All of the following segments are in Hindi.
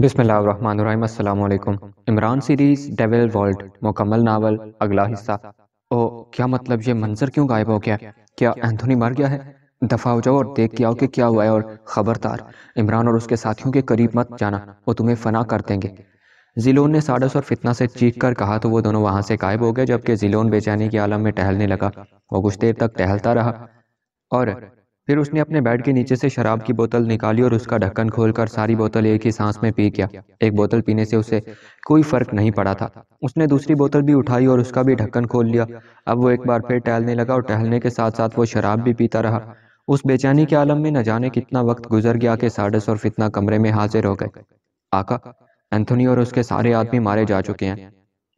बिसमीम इमरान सीरीज़ डेविल वर्ल्ड मुकम्मल नावल अगला हिस्सा ओ क्या मतलब ये मंजर क्यों गायब हो गया क्या एंथोनी मर गया है दफा हो जाओ और देख के आओ कि क्या हुआ है और ख़बरदार इमरान और उसके साथियों के करीब मत जाना वो तुम्हें फ़ना कर देंगे जिलोन ने साडस और फितना से चीख कर कहा तो वो दोनों वहां से गायब हो गए जबकि जिलोन बेचैनी के आलम में टहलने लगा वो कुछ देर तक टहलता रहा और फिर उसने अपने बेड के नीचे से शराब की बोतल निकाली और उसका ढक्कन खोलकर सारी बोतल एक ही सांस में पी गया एक बोतल पीने से उसे कोई फर्क नहीं पड़ा था उसने दूसरी बोतल भी उठाई और उसका भी ढक्कन खोल लिया अब वो एक बार फिर टहलने लगा और टहलने के साथ साथ वो शराब भी पीता रहा उस बेचैनी के आलम में न जाने कितना वक्त गुजर गया कि साडस और फितना कमरे में हाजिर हो गए आका एंथोनी और उसके सारे आदमी मारे जा चुके हैं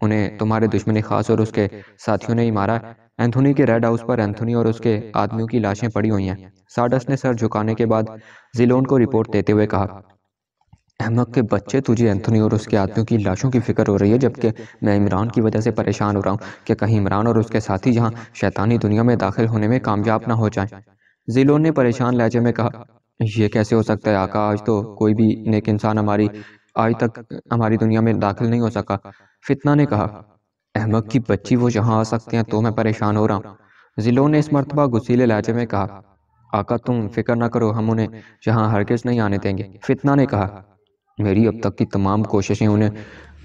उन्हें तुम्हारे दुश्मनी खास और उसके साथियों ने ही मारा एंथोनी के रेड हाउस पर एंथोनी और उसके आदमियों की लाशें पड़ी हुई हैं साडस ने सर झुकाने के बाद जिलोन को रिपोर्ट देते हुए कहा अहमद के बच्चे तुझे एंथोनी और उसके आदमियों की लाशों की फिक्र हो रही है जबकि मैं इमरान की वजह से परेशान हो रहा हूँ कि कहीं इमरान और उसके साथी जहाँ शैतानी दुनिया में दाखिल होने में कामयाब ना हो जाए जिलोन ने परेशान लहजे में कहा यह कैसे हो सकता है आका आज तो कोई भी नेक इंसान हमारी आज तक हमारी दुनिया में दाखिल नहीं हो सका फितना ने कहा अहमद की बच्ची वो यहाँ आ सकते हैं तो मैं परेशान हो रहा हूँ जिलो ने इस मरतबा गुसीले लहजे में कहा आका तुम फिक्र ना करो हम उन्हें यहाँ किस नहीं आने देंगे फितना ने कहा मेरी अब तक की तमाम कोशिशें उन्हें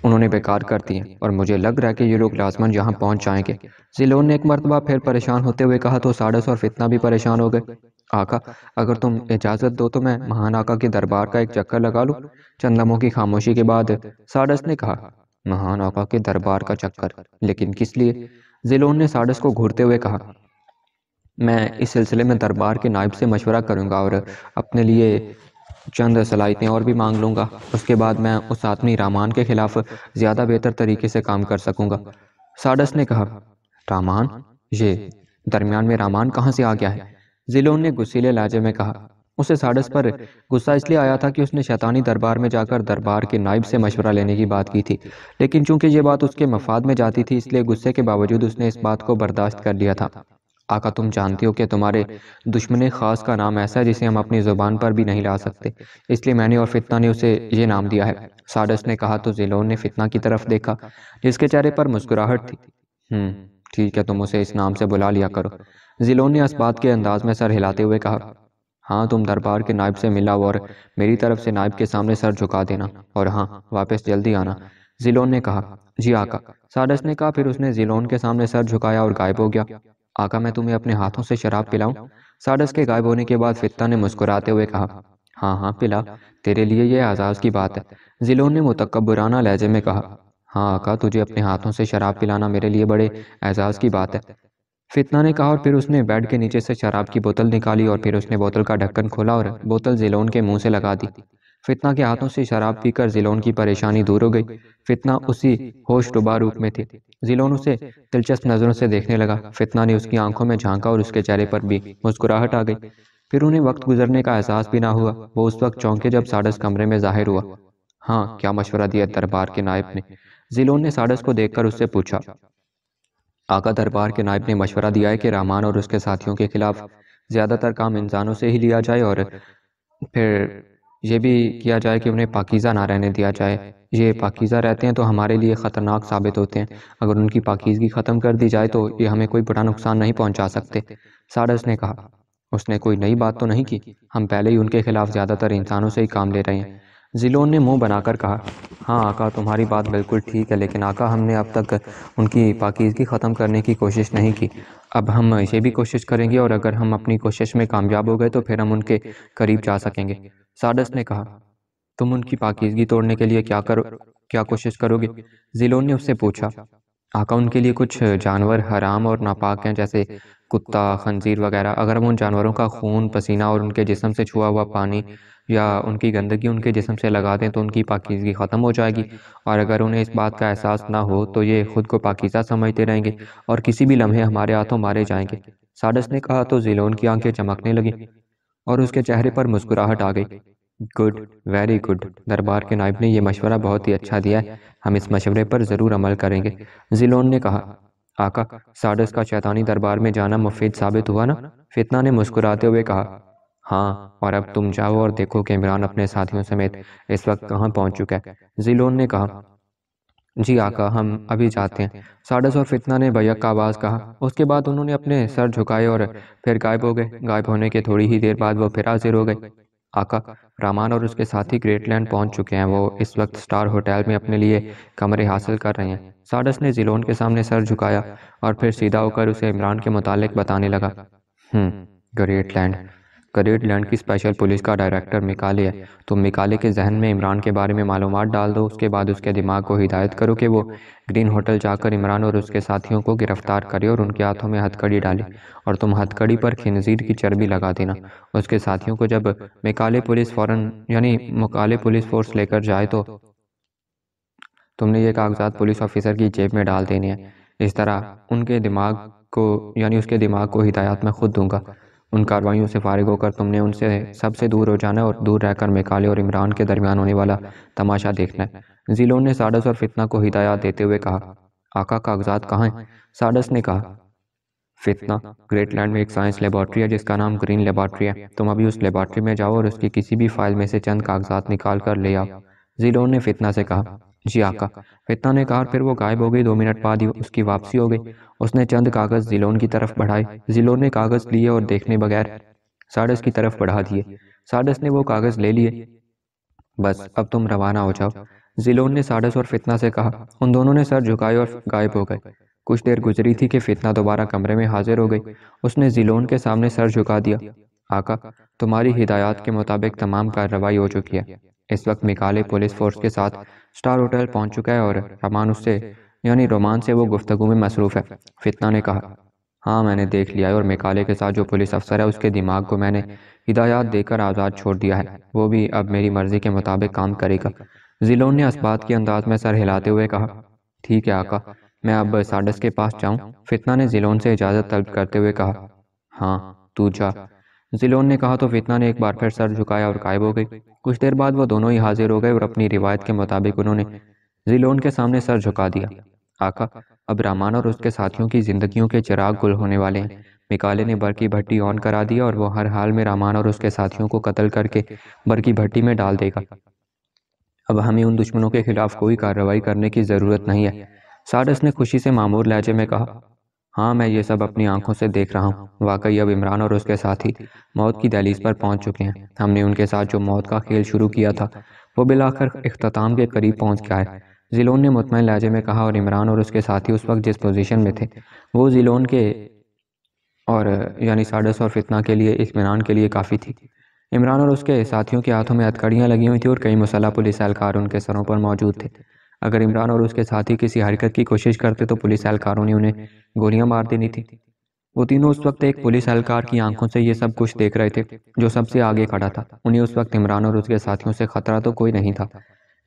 उन्होंने बेकार कर दी हैं और मुझे लग रहा है कि ये लोग लाजमन यहाँ पहुँच जाएंगे जिलोन ने एक मरतबा फिर परेशान होते हुए कहा तो साडस और फितना भी परेशान हो गए आका अगर तुम इजाज़त दो तो मैं महान आका के दरबार का एक चक्कर लगा लूँ चंदमों की खामोशी के बाद साडस ने कहा महान आका के दरबार का चक्कर लेकिन किस लिए जिलोन ने साडस को घूरते हुए कहा मैं इस सिलसिले में दरबार के नायब से मशवरा करूंगा और अपने लिए चंद सलाहितें और भी मांग लूंगा उसके बाद मैं उस आदमी रामान के खिलाफ ज़्यादा बेहतर तरीके से काम कर सकूंगा साडस ने कहा रामान ये दरमियान में रामान कहाँ से आ गया है जिलोन ने गुस्सीले लाजे में कहा उसे साडस पर गुस्सा इसलिए आया था कि उसने शैतानी दरबार में जाकर दरबार के नाइब से मशवरा लेने की बात की थी लेकिन चूंकि ये बात उसके मफाद में जाती थी इसलिए गुस्से के बावजूद उसने इस बात को बर्दाश्त कर लिया था आका तुम जानती हो कि तुम्हारे दुश्मन खास का नाम ऐसा है जिसे हम अपनी ज़ुबान पर भी नहीं ला सकते इसलिए मैंने और फितना ने उसे ये नाम दिया है साडस ने कहा तो जिलोन ने फितना की तरफ देखा जिसके चेहरे पर मुस्कुराहट थी हम्म, ठीक है तुम उसे इस नाम से बुला लिया करो जिलोन ने इस बात के अंदाज में सर हिलाते हुए कहा हाँ तुम दरबार के नायब से मिला और मेरी तरफ से नायब के सामने सर झुका देना और हाँ वापस जल्दी आना जिलोन ने कहा जी आका साडस ने कहा फिर उसने जिलोन के सामने सर झुकाया और गायब हो गया आका मैं तुम्हें अपने हाथों से शराब पिलाऊं साडस के गायब होने के बाद फित्ता ने मुस्कुराते हुए कहा हाँ हाँ पिला तेरे लिए यह आजाज की बात है जिलोन ने मुतकबराना लहजे में कहा हाँ आका तुझे अपने हाथों से शराब पिलाना मेरे लिए बड़े एजाज की बात है फितना ने कहा और फिर उसने बेड के नीचे से शराब की बोतल निकाली और फिर उसने बोतल का ढक्कन खोला और बोतल जिलोन के मुंह से लगा दी फितना के हाथों से शराब पीकर जिलोन की परेशानी दूर हो गई फितना उसी होश डुबा रूप में थी जिलोन उसे दिलचस्प नज़रों से देखने लगा फितना ने उसकी आंखों में झांका और उसके चेहरे पर भी मुस्कुराहट आ गई फिर उन्हें वक्त गुजरने का एहसास भी ना हुआ वो उस वक्त चौंके जब साडस कमरे में जाहिर हुआ हाँ क्या मशवरा दिया दरबार के नायब ने जिलोन ने साडस को देखकर उससे पूछा आका दरबार के नायब ने मशवरा दिया है कि रहमान और उसके साथियों के खिलाफ ज़्यादातर काम इंसानों से ही लिया जाए और फिर ये भी किया जाए कि उन्हें पाकिज़ा ना रहने दिया जाए ये पाकिज़ा रहते हैं तो हमारे लिए ख़तरनाक साबित होते हैं अगर उनकी पाकिजगी ख़त्म कर दी जाए तो ये हमें कोई बड़ा नुकसान नहीं पहुंचा सकते साडस ने कहा उसने कोई नई बात तो नहीं की हम पहले ही उनके खिलाफ ज़्यादातर इंसानों से ही काम ले रहे हैं ज़िलोन ने मुंह बनाकर कहा हाँ आका तुम्हारी बात बिल्कुल ठीक है लेकिन आका हमने अब तक उनकी पाकिजगी ख़त्म करने की कोशिश नहीं की अब हम इसे भी कोशिश करेंगे और अगर हम अपनी कोशिश में कामयाब हो गए तो फिर हम उनके करीब जा सकेंगे साडस ने कहा तुम उनकी पाकिजगी तोड़ने के लिए क्या करो क्या कोशिश करोगे जिलोन ने उससे पूछा आका उनके लिए कुछ जानवर हराम और नापाक हैं जैसे कुत्ता खंजीर वगैरह अगर हम उन जानवरों का खून पसीना और उनके जिसम से छुआ हुआ पानी या उनकी गंदगी उनके जिसम से लगा दें तो उनकी पाकिजगी ख़त्म हो जाएगी और अगर उन्हें इस बात का एहसास ना हो तो ये ख़ुद को पाकिज़ा समझते रहेंगे और किसी भी लम्हे हमारे हाथों मारे जाएंगे साडस ने कहा तो जिलोन की आंखें चमकने लगी और उसके चेहरे पर मुस्कुराहट आ गई गुड वेरी गुड दरबार के नायब ने यह मशवरा बहुत ही अच्छा दिया है हम इस मशवरे पर ज़रूर अमल करेंगे जिलोन ने कहा आका साडस का शैतानी दरबार में जाना मुफीद साबित हुआ ना फितना ने मुस्कुराते हुए कहा हाँ और अब तुम जाओ और देखो कि इमरान अपने साथियों समेत इस वक्त कहाँ पहुँच चुका है जिलोन ने कहा जी आका हम अभी जाते हैं साडस और फितना ने का आवाज़ कहा उसके बाद उन्होंने अपने सर झुकाए और फिर गायब हो गए गायब होने के थोड़ी ही देर बाद वो फिर हाजिर हो गए आका रामान और उसके साथी ग्रेटलैंड पहुंच चुके हैं वो इस वक्त स्टार होटल में अपने लिए कमरे हासिल कर रहे हैं साडस ने जिलोन के सामने सर झुकाया और फिर सीधा होकर उसे इमरान के मुतालिक बताने लगा हम्म, ग्रेटलैंड लैंड की स्पेशल पुलिस का डायरेक्टर मिकाले है तो मिकाले के जहन में इमरान के बारे में मालूम डाल दो उसके बाद उसके दिमाग को हिदायत करो कि वो ग्रीन होटल जाकर इमरान और उसके साथियों को गिरफ्तार करे और उनके हाथों में हथकड़ी डाले और तुम हथकड़ी पर खनजीर की चर्बी लगा देना उसके साथियों को जब मिकाले पुलिस फ़ौरन यानी मकाले पुलिस फोर्स लेकर जाए तो तुमने ये कागजात पुलिस ऑफिसर की जेब में डाल देने हैं इस तरह उनके दिमाग को यानी उसके दिमाग को हिदायत में खुद दूंगा उन कार्रवाइयों से फारिग होकर तुमने उनसे सबसे दूर हो जाना और दूर रहकर मेकाले और इमरान के दरमियान होने वाला तमाशा देखना है जिलोन ने साडस और फितना को हिदायत देते हुए कहा आका कागजात कहाँ हैं साडस ने कहा फितना ग्रेटलैंड में एक साइंस लेबॉर्ट्री है जिसका नाम ग्रीन लेबॉट्री है तुम अभी उस लेबॉट्री में जाओ और उसकी किसी भी फाइल में से चंद कागजात निकाल कर ले आओ जिलोन ने फितना से कहा जी आका फितना ने कहा फिर वो गायब हो गई दो मिनट बाद ही उसकी वापसी हो गई उसने चंद कागज़ जिलोन की तरफ बढ़ाए जिलोन ने कागज़ लिए और देखने बगैर साडस की तरफ बढ़ा दिए साडस ने वो कागज़ ले लिए बस अब तुम रवाना हो जाओ जिलोन ने साडस और फितना से कहा उन दोनों ने सर झुकाए और गायब हो गए कुछ देर गुजरी थी कि फितना दोबारा कमरे में हाजिर हो गई उसने जिलोन के सामने सर झुका दिया आका तुम्हारी हिदायत के मुताबिक तमाम कार्रवाई हो चुकी है इस वक्त मिकाले पुलिस फोर्स के साथ स्टार होटल पहुंच चुका है और रमान उससे यानी रोमान से वो गुफ्तगु में मसरूफ़ है फितना ने कहा हाँ मैंने देख लिया है और मेकाले के साथ जो पुलिस अफसर है उसके दिमाग को मैंने हिदायत देकर आज़ाद छोड़ दिया है वो भी अब मेरी मर्ज़ी के मुताबिक काम करेगा जिलोन ने इस्बात के अंदाज में सर हिलाते हुए कहा ठीक है आका मैं अब साडस के पास जाऊँ फितना ने जिलोन से इजाज़त तलब करते हुए कहा हाँ तू जा जिलोन ने कहा तो फितना ने एक बार फिर सर झुकाया और गायब हो गई कुछ देर बाद वो दोनों ही हाजिर हो गए और अपनी रिवायत के मुताबिक उन्होंने जिलोन के सामने सर झुका दिया आका अब रामान और उसके साथियों की जिंदगियों के चिराग गुल होने वाले हैं मिकाले ने बरकी भट्टी ऑन करा दिया और वो हर हाल में रामान और उसके साथियों को कत्ल करके बरकी भट्टी में डाल देगा अब हमें उन दुश्मनों के खिलाफ कोई कार्रवाई करने की ज़रूरत नहीं है सारस ने खुशी से मामूर लहजे में कहा हाँ मैं ये सब अपनी आंखों से देख रहा हूँ वाकई अब इमरान और उसके साथी मौत की दहलीज पर पहुँच चुके हैं हमने उनके साथ जो मौत का खेल शुरू किया था वो बिलाकर अख्ताम के करीब पहुँच गया है जिलोन ने मुतमिन लहजे में कहा और इमरान और उसके साथी उस वक्त जिस पोजीशन में थे वो जिलोन के और यानी साडस और फितना के लिए इतमान के लिए काफ़ी थी इमरान और उसके साथियों के हाथों में हथकड़ियाँ लगी हुई थी और कई मसला पुलिस एहलकार उनके सरों पर मौजूद थे अगर इमरान और उसके साथी किसी हरकत की कोशिश करते तो पुलिस एहलकारों ने उन्हें गोलियां मार देनी थी वो तीनों उस वक्त एक पुलिस एहलकार की आंखों से ये सब कुछ देख रहे थे जो सबसे आगे खड़ा था उन्हें उस वक्त इमरान और उसके साथियों से खतरा तो कोई नहीं था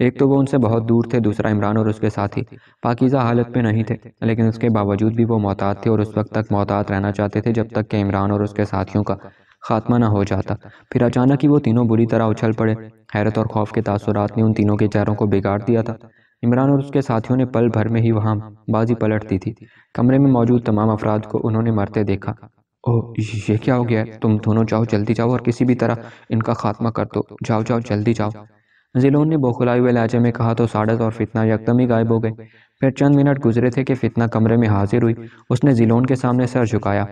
एक तो वो उनसे बहुत दूर थे दूसरा इमरान और उसके साथी पाकिज़ा हालत में नहीं थे लेकिन उसके बावजूद भी वो मोहतात थे और उस वक्त तक मोहतात रहना चाहते थे जब तक कि इमरान और उसके साथियों का खात्मा ना हो जाता फिर अचानक ही वो तीनों बुरी तरह उछल पड़े हैरत और खौफ के तासुरात ने उन तीनों के चेहरों को बिगाड़ दिया था इमरान और उसके साथियों ने पल भर में ही वहां बाजी पलट दी थी कमरे में मौजूद तमाम अफराद को उन्होंने मरते देखा ओह ये क्या हो गया है तुम दोनों जाओ जल्दी जाओ और किसी भी तरह इनका खात्मा कर दो जाओ जाओ जल्दी जाओ जिलोन ने बौखलाए हुए लहजे में कहा तो साड़त और फितना यकदम ही गायब हो गए फिर चंद मिनट गुजरे थे कि फितना कमरे में हाजिर हुई उसने जिलोन के सामने सर झुकाया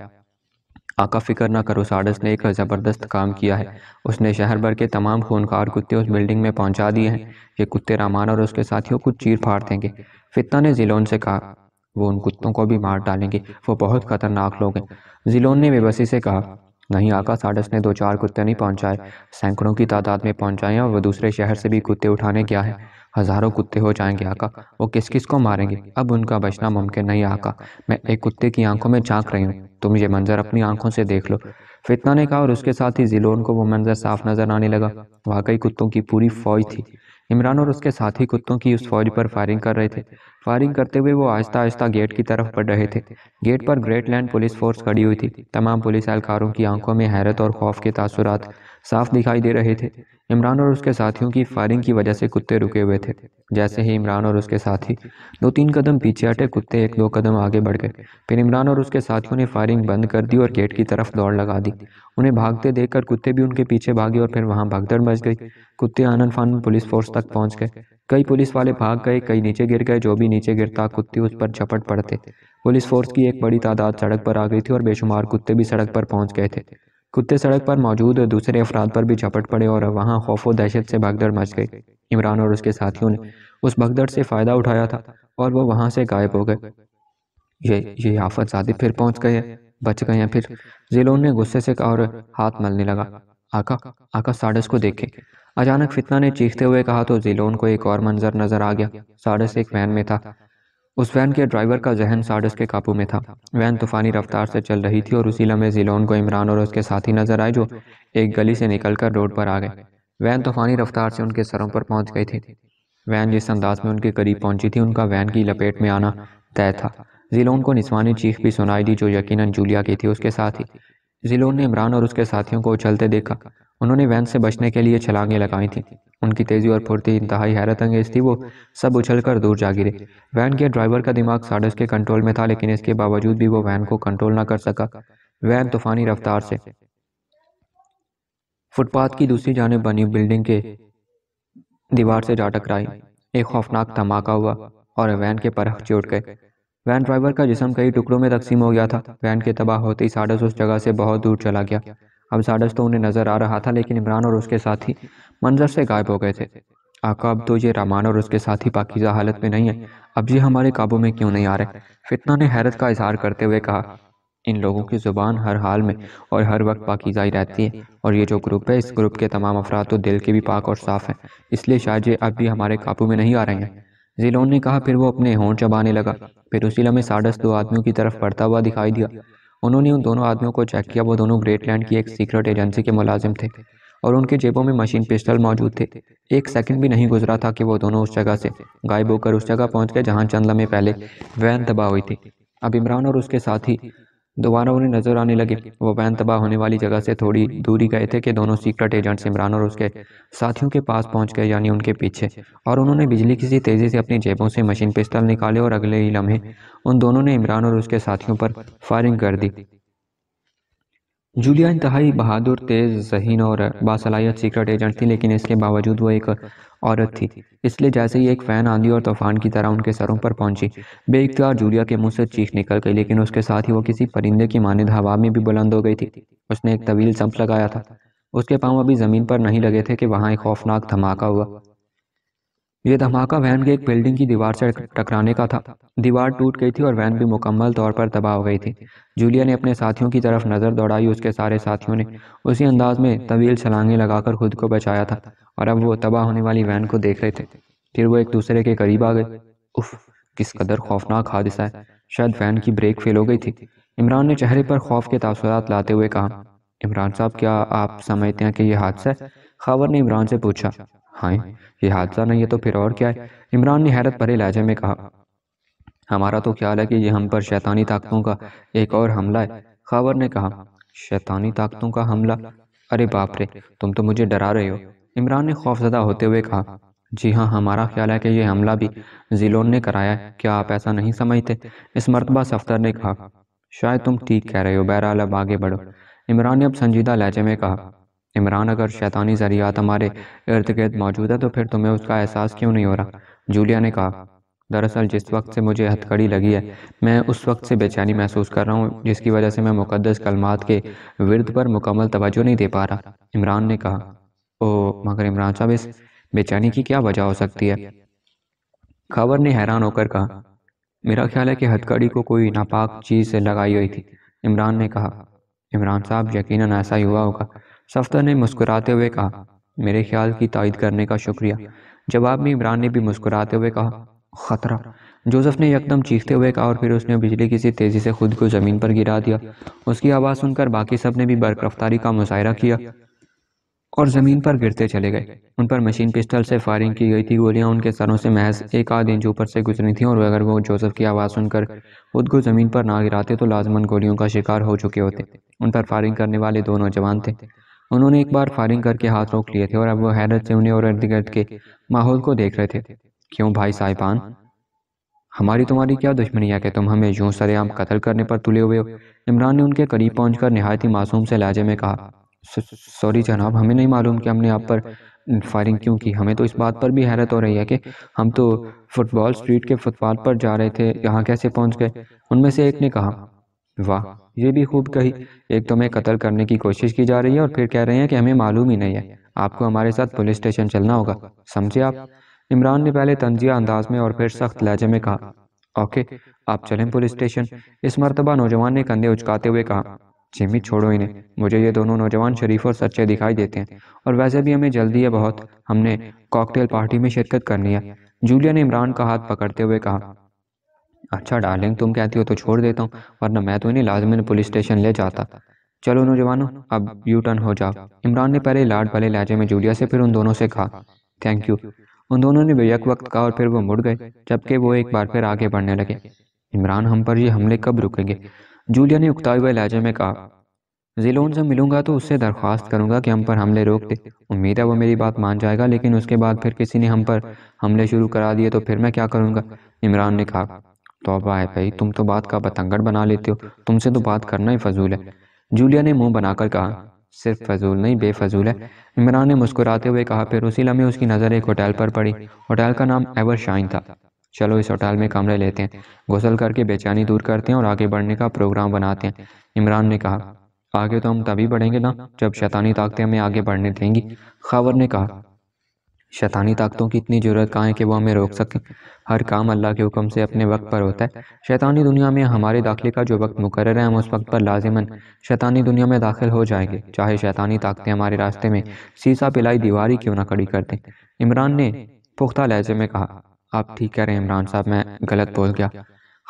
आका फिक्र ना करो साडस ने एक ज़बरदस्त काम किया है उसने शहर भर के तमाम खूनखार कुत्ते उस बिल्डिंग में पहुंचा दिए हैं ये कुत्ते रामान और उसके साथियों को चीर फाड़ देंगे फिता ने जिलोन से कहा वो उन कुत्तों को भी मार डालेंगे वो बहुत खतरनाक लोग हैं जिलोन ने बेबसी से कहा नहीं आका साडस ने दो चार कुत्ते नहीं पहुँचाए सैकड़ों की तादाद में पहुँचाए और वह दूसरे शहर से भी कुत्ते उठाने गया है हज़ारों कुत्ते हो जाएंगे आका वो किस किस को मारेंगे अब उनका बचना मुमकिन नहीं आका मैं एक कुत्ते की आंखों में झांक रही हूँ तुम ये मंजर अपनी आंखों से देख लो फितना ने कहा और उसके साथ ही जिलोन को वो मंजर साफ नजर आने लगा वाकई कुत्तों की पूरी फौज थी इमरान और उसके साथी कुत्तों की उस फौज पर फायरिंग कर रहे थे फायरिंग करते हुए वो आहिस्ता आहिस्ता गेट की तरफ बढ़ रहे थे गेट पर ग्रेट लैंड पुलिस फोर्स खड़ी हुई थी तमाम पुलिस एहलकारों की आंखों में हैरत और खौफ के तासुरात साफ दिखाई दे रहे थे इमरान और उसके साथियों की फायरिंग की वजह से कुत्ते रुके हुए थे जैसे ही इमरान और उसके साथी दो तीन कदम पीछे हटे कुत्ते एक दो कदम आगे बढ़ गए फिर इमरान और उसके साथियों ने फायरिंग बंद कर दी और गेट की तरफ दौड़ लगा दी उन्हें भागते देखकर कुत्ते भी उनके पीछे भागे और फिर वहाँ भागदड़ मच गई कुत्ते आनंद फान पुलिस फोर्स तक पहुँच गए कई पुलिस वाले भाग गए कई नीचे गिर गए जो भी नीचे गिरता कुत्ते उस पर झपट पड़ते पुलिस फोर्स की एक बड़ी तादाद सड़क पर आ गई थी और बेशुमार कुत्ते भी सड़क पर पहुँच गए थे कुत्ते सड़क पर मौजूद दूसरे अफराद पर भी झपट पड़े और वहाँ खौफ व दहशत से भगदड़ मच गई इमरान और उसके साथियों ने उस भगदड़ से फ़ायदा उठाया था और वो वहाँ से गायब हो गए ये ये आफत सादिब फिर पहुँच गए बच गए हैं फिर जिलोन ने गुस्से से और हाथ मलने लगा आका आका साडस को देखे अचानक फितना ने चीखते हुए कहा तो जिलोन को एक और मंजर नजर आ गया साडस एक वैन में था उस वैन के ड्राइवर का जहन साडस के काबू में था वैन तूफानी रफ्तार से चल रही थी और उसी लम्हे जिलोन को इमरान और उसके साथी नजर आए जो एक गली से निकलकर रोड पर आ गए वैन तूफानी रफ्तार से उनके सरों पर पहुंच गई थी वैन जिस अंदाज में उनके करीब पहुंची थी उनका वैन की लपेट में आना तय था जिलोन को निस्वानी चीख भी सुनाई दी जो यकीनन जूलिया की थी उसके साथ ही जिलोन ने इमरान और उसके साथियों को उछलते देखा उन्होंने वैन से बचने के लिए छलांगें लगाई थी उनकी तेज़ी और फुर्ती इंतहाई हैरत अंगेज थी वो सब उछल कर दूर जा गिरे वैन के ड्राइवर का दिमाग साडस के कंट्रोल में था लेकिन इसके बावजूद भी वो वैन को कंट्रोल ना कर सका वैन तूफानी रफ्तार से फुटपाथ की दूसरी जानब बनी बिल्डिंग के दीवार से जा टकराई एक खौफनाक धमाका हुआ और वैन के परख चोट गए वैन ड्राइवर का जिसम कई टुकड़ों में तकसीम हो गया था वैन के तबाह होते ही साडस उस जगह से बहुत दूर चला गया अब साडस तो उन्हें नज़र आ रहा था लेकिन इमरान और उसके साथी मंजर से गायब हो गए थे आका अब तो ये रामान और उसके साथी पाकिजा हालत में नहीं है अब ये हमारे काबू में क्यों नहीं आ रहे फितना ने हैरत का इजहार करते हुए कहा इन लोगों की ज़ुबान हर हाल में और हर वक्त पाकिजा ही रहती है और ये जो ग्रुप है इस ग्रुप के तमाम अफराद तो दिल के भी पाक और साफ़ हैं इसलिए शायद ये अब भी हमारे काबू में नहीं आ रहे हैं जिलोन ने कहा फिर वो अपने होंठ चबाने लगा फिर उसी लम्हे साडस दो आदमियों की तरफ पड़ता हुआ दिखाई दिया उन्होंने उन दोनों आदमियों को चेक किया वो दोनों ग्रेट लैंड की एक सीक्रेट एजेंसी के मुलाजिम थे और उनकी जेबों में मशीन पिस्टल मौजूद थे एक सेकंड भी नहीं गुजरा था कि वो दोनों उस जगह से गायब होकर उस जगह पहुंच गए जहां चंद में पहले वैन तबाह हुई थी अब इमरान और उसके साथी दोबारा उन्हें नजर आने लगे वो वैन तबाह होने वाली जगह से थोड़ी दूरी गए थे कि दोनों सीक्रेट एजेंट्स इमरान और उसके साथियों के पास पहुंच गए यानी उनके पीछे और उन्होंने बिजली किसी तेज़ी से अपनी जेबों से मशीन पिस्टल निकाले और अगले ही लम्हे उन दोनों ने इमरान और उसके साथियों पर फायरिंग कर दी जूलिया इंतहाई बहादुर तेज़ जहीन और बासलायत सीक्रेट एजेंट थी लेकिन इसके बावजूद वो एक औरत थी इसलिए जैसे ही एक फ़ैन आंधी और तूफान की तरह उनके सरों पर पहुंची बेख्तियार जूलिया के मुंह से चीख निकल गई लेकिन उसके साथ ही वो किसी परिंदे की मानद हवा में भी बुलंद हो गई थी उसने एक तवील संप लगाया था उसके पाँव अभी ज़मीन पर नहीं लगे थे कि वहाँ एक खौफनाक धमाका हुआ ये धमाका वैन के एक बिल्डिंग की दीवार से टकराने का था दीवार टूट गई थी और वैन भी मुकम्मल तौर पर तबाह हो गई थी जूलिया ने अपने साथियों की तरफ नज़र दौड़ाई उसके सारे साथियों ने उसी अंदाज में तवील छलांगे लगाकर खुद को बचाया था और अब वो तबाह होने वाली वैन को देख रहे थे फिर वो एक दूसरे के करीब आ गए उफ किस कदर खौफनाक हादसा है शायद वैन की ब्रेक फेल हो गई थी इमरान ने चेहरे पर खौफ के तासरात लाते हुए कहा इमरान साहब क्या आप समझते हैं कि यह हादसा है खबर ने इमरान से पूछा हाँ ये हादसा नहीं है तो फिर और क्या है इमरान ने हैरत भरे लहजे में कहा हमारा तो ख्याल है कि ये हम पर शैतानी ताकतों का एक और हमला है खबर ने कहा शैतानी ताकतों का हमला अरे बाप रे तुम तो मुझे डरा रहे हो इमरान ने खौफजदा होते हुए कहा जी हाँ हमारा ख्याल है कि यह हमला भी जिलोन ने कराया है क्या आप ऐसा नहीं समझते इस मरतबा सफ्तर ने कहा शायद तुम ठीक कह रहे हो बहरहाल अब आगे बढ़ो इमरान ने अब संजीदा लहजे में कहा इमरान अगर शैतानी ज़रियात हमारे इर्द गिर्द मौजूद है तो फिर तुम्हें उसका एहसास क्यों नहीं हो रहा जूलिया ने कहा दरअसल जिस वक्त से मुझे हथकड़ी लगी है मैं उस वक्त से बेचैनी महसूस कर रहा हूँ जिसकी वजह से मैं मुकदस कलमात के विरद पर मुकम्मल तवज्जो नहीं दे पा रहा इमरान ने कहा ओ मगर इमरान साहब इस बेचैनी की क्या वजह हो सकती है खबर ने हैरान होकर कहा मेरा ख्याल है कि हथकड़ी को कोई नापाक चीज़ से लगाई हुई थी इमरान ने कहा इमरान साहब यकीनन ऐसा ही हुआ होगा सफ्तर ने मुस्कुराते हुए कहा मेरे ख्याल की तायद करने का शुक्रिया जवाब में इमरान ने भी मुस्कुराते हुए कहा ख़तरा जोसेफ ने यकदम चीखते हुए कहा और फिर उसने बिजली किसी तेज़ी से खुद को ज़मीन पर गिरा दिया उसकी आवाज़ सुनकर बाकी सब ने भी बरकरफ्तारी का मुशाहरा किया और ज़मीन पर गिरते चले गए उन पर मशीन पिस्टल से फायरिंग की गई थी गोलियां उनके सरों से महज एक आध इंच ऊपर से गुजरी थी और अगर वो जोसेफ की आवाज़ सुनकर खुद को ज़मीन पर ना गिराते तो लाजमन गोलियों का शिकार हो चुके होते उन पर फायरिंग करने वाले दो नौजवान थे उन्होंने एक बार फायरिंग करके हाथ रोक लिए थे और अब वो हैरत से उन्हें और इर्द गिर्द के माहौल को देख रहे थे क्यों भाई साहिबान हमारी तुम्हारी क्या दुश्मनी है कि तुम हमें यूं सरेआम कत्ल करने पर तुले हुए हो इमरान ने उनके करीब पहुंचकर नहायत ही मासूम से लहजे में कहा सॉरी जनाब हमें नहीं मालूम कि हमने आप पर फायरिंग क्यों की हमें तो इस बात पर भी हैरत हो रही है कि हम तो फुटबॉल स्ट्रीट के फुटपाथ पर जा रहे थे यहाँ कैसे पहुँच गए उनमें से एक ने कहा वाह ये भी खूब कही एक तो मैं कत्ल करने की कोशिश की जा रही है और फिर कह रहे हैं कि हमें मालूम ही नहीं है आपको हमारे साथ पुलिस स्टेशन चलना होगा समझे आप इमरान ने पहले तंजिया अंदाज में और फिर सख्त लहजे में कहा ओके आप चलें पुलिस स्टेशन इस मरतबा नौजवान ने कंधे उचकाते हुए कहा जिमी छोड़ो इन्हें मुझे ये दोनों नौजवान शरीफ और सच्चे दिखाई देते हैं और वैसे भी हमें जल्दी है बहुत हमने कॉकटेल पार्टी में शिरकत करनी है जूलिया ने इमरान का हाथ पकड़ते हुए कहा अच्छा डार्लिंग तुम कहती हो तो छोड़ देता हूँ वरना मैं तो इन्हें लाजमन पुलिस स्टेशन ले जाता चलो नौजवानों अब यू टर्न हो जाओ इमरान ने पहले लाड वाले लहजे में जूलिया से फिर उन दोनों से कहा थैंक यू उन दोनों ने बेयक वक्त कहा और फिर वो मुड़ गए जबकि वो एक बार फिर आगे बढ़ने लगे इमरान हम पर ये हमले कब रुकेंगे जूलिया ने उगताए हुए लहजे में कहा जिलोन से मिलूंगा तो उससे दरख्वास्त करूंगा कि हम पर हमले रोक दे उम्मीद है वो मेरी बात मान जाएगा लेकिन उसके बाद फिर किसी ने हम पर हमले शुरू करा दिए तो फिर मैं क्या करूंगा इमरान ने कहा तो अब आए भाई तुम तो बात का बतंगड़ बना लेते हो तुमसे तो बात करना ही फजूल है जूलिया ने मुंह बनाकर कहा सिर्फ फजूल नहीं बेफजूल है इमरान ने मुस्कुराते हुए कहा फिर उसी लम्हे उसकी नज़र एक होटल पर पड़ी होटल का नाम एवर शाइन था चलो इस होटल में कमरे लेते हैं गुसल करके बेचैनी दूर करते हैं और आगे बढ़ने का प्रोग्राम बनाते हैं इमरान ने कहा आगे तो हम तभी बढ़ेंगे ना जब शैतानी ताकतें हमें आगे बढ़ने देंगी खबर ने कहा शैतानी ताकतों की इतनी ज़रूरत कहाँ है कि वो हमें रोक सकें हर काम अल्लाह के हुक्म से अपने वक्त पर होता है शैतानी दुनिया में हमारे दाखिले का जो वक्त मुकर है हम उस वक्त पर लाजमन शैतानी दुनिया में दाखिल हो जाएंगे चाहे शैतानी ताकतें हमारे रास्ते में सीसा पिलाई दीवार ही क्यों ना खड़ी कर दें इमरान ने पुख्ता लहजे में कहा आप ठीक कह रहे हैं इमरान साहब मैं गलत बोल गया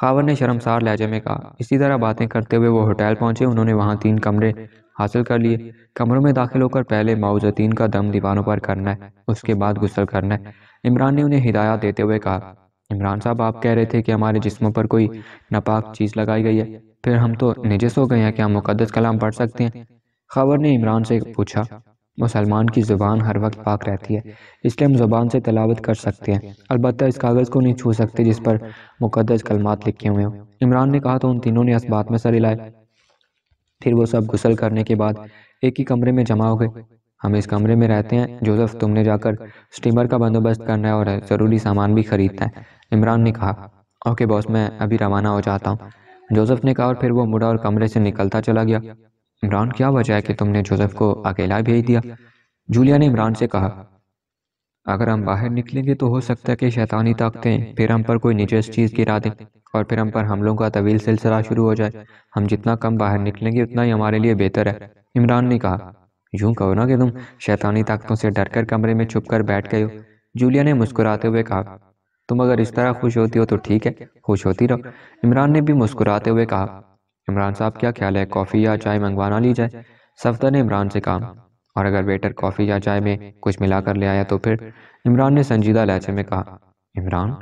खावर ने शर्मसार लहजे में कहा इसी तरह बातें करते हुए वो होटल पहुंचे उन्होंने वहाँ तीन कमरे हासिल कर लिए कमरों में दाखिल होकर पहले माओजतीन का दम दीवानों पर करना है उसके बाद गुसल करना है इमरान ने उन्हें हिदायत देते हुए कहा इमरान साहब आप कह रहे थे कि हमारे जिस्मों पर कोई नापाक चीज़ लगाई गई है फिर हम तो निजस हो गए हैं क्या मुकदस कलाम पढ़ सकते हैं खबर ने इमरान से पूछा मुसलमान की ज़ुबान हर वक्त पाक रहती है इसलिए हम ज़ुबान से तलावत कर सकते हैं अलबत् इस कागज़ को नहीं छू सकते जिस पर मुकदस कलमात लिखे हुए हों इमरान ने कहा तो उन तीनों ने इस बात में सर हिलाए फिर वो सब गुसल करने के बाद एक ही कमरे में जमा हो गए हम इस कमरे में रहते हैं जोसेफ तुमने जाकर स्टीमर का बंदोबस्त करना है और ज़रूरी सामान भी खरीदना है इमरान ने कहा ओके बॉस मैं अभी रवाना हो जाता हूँ जोसेफ ने कहा और फिर वो मुड़ा और कमरे से निकलता चला गया इमरान क्या वजह है कि तुमने जोसेफ को अकेला भेज दिया जूलिया ने इमरान से कहा अगर हम बाहर निकलेंगे तो हो सकता है कि शैतानी ताकतें फिर हम पर कोई निजस चीज़ गिरा दें और फिर हम पर हमलों का तवील सिलसिला शुरू हो जाए हम जितना कम बाहर निकलेंगे उतना ही हमारे लिए बेहतर है इमरान ने कहा यूँ कहो ना कि तुम शैतानी ताकतों से डरकर कमरे में छुप कर बैठ गए हो जूलिया ने मुस्कुराते हुए कहा तुम अगर इस तरह खुश होती हो तो ठीक है खुश होती रहो इमरान ने भी मुस्कुराते हुए कहा इमरान साहब क्या ख्याल है कॉफ़ी या चाय मंगवाना ली जाए सफदर ने इमरान से कहा और अगर वेटर कॉफ़ी या चाय में कुछ मिलाकर ले आया तो फिर इमरान ने संजीदा लहजे में कहा इमरान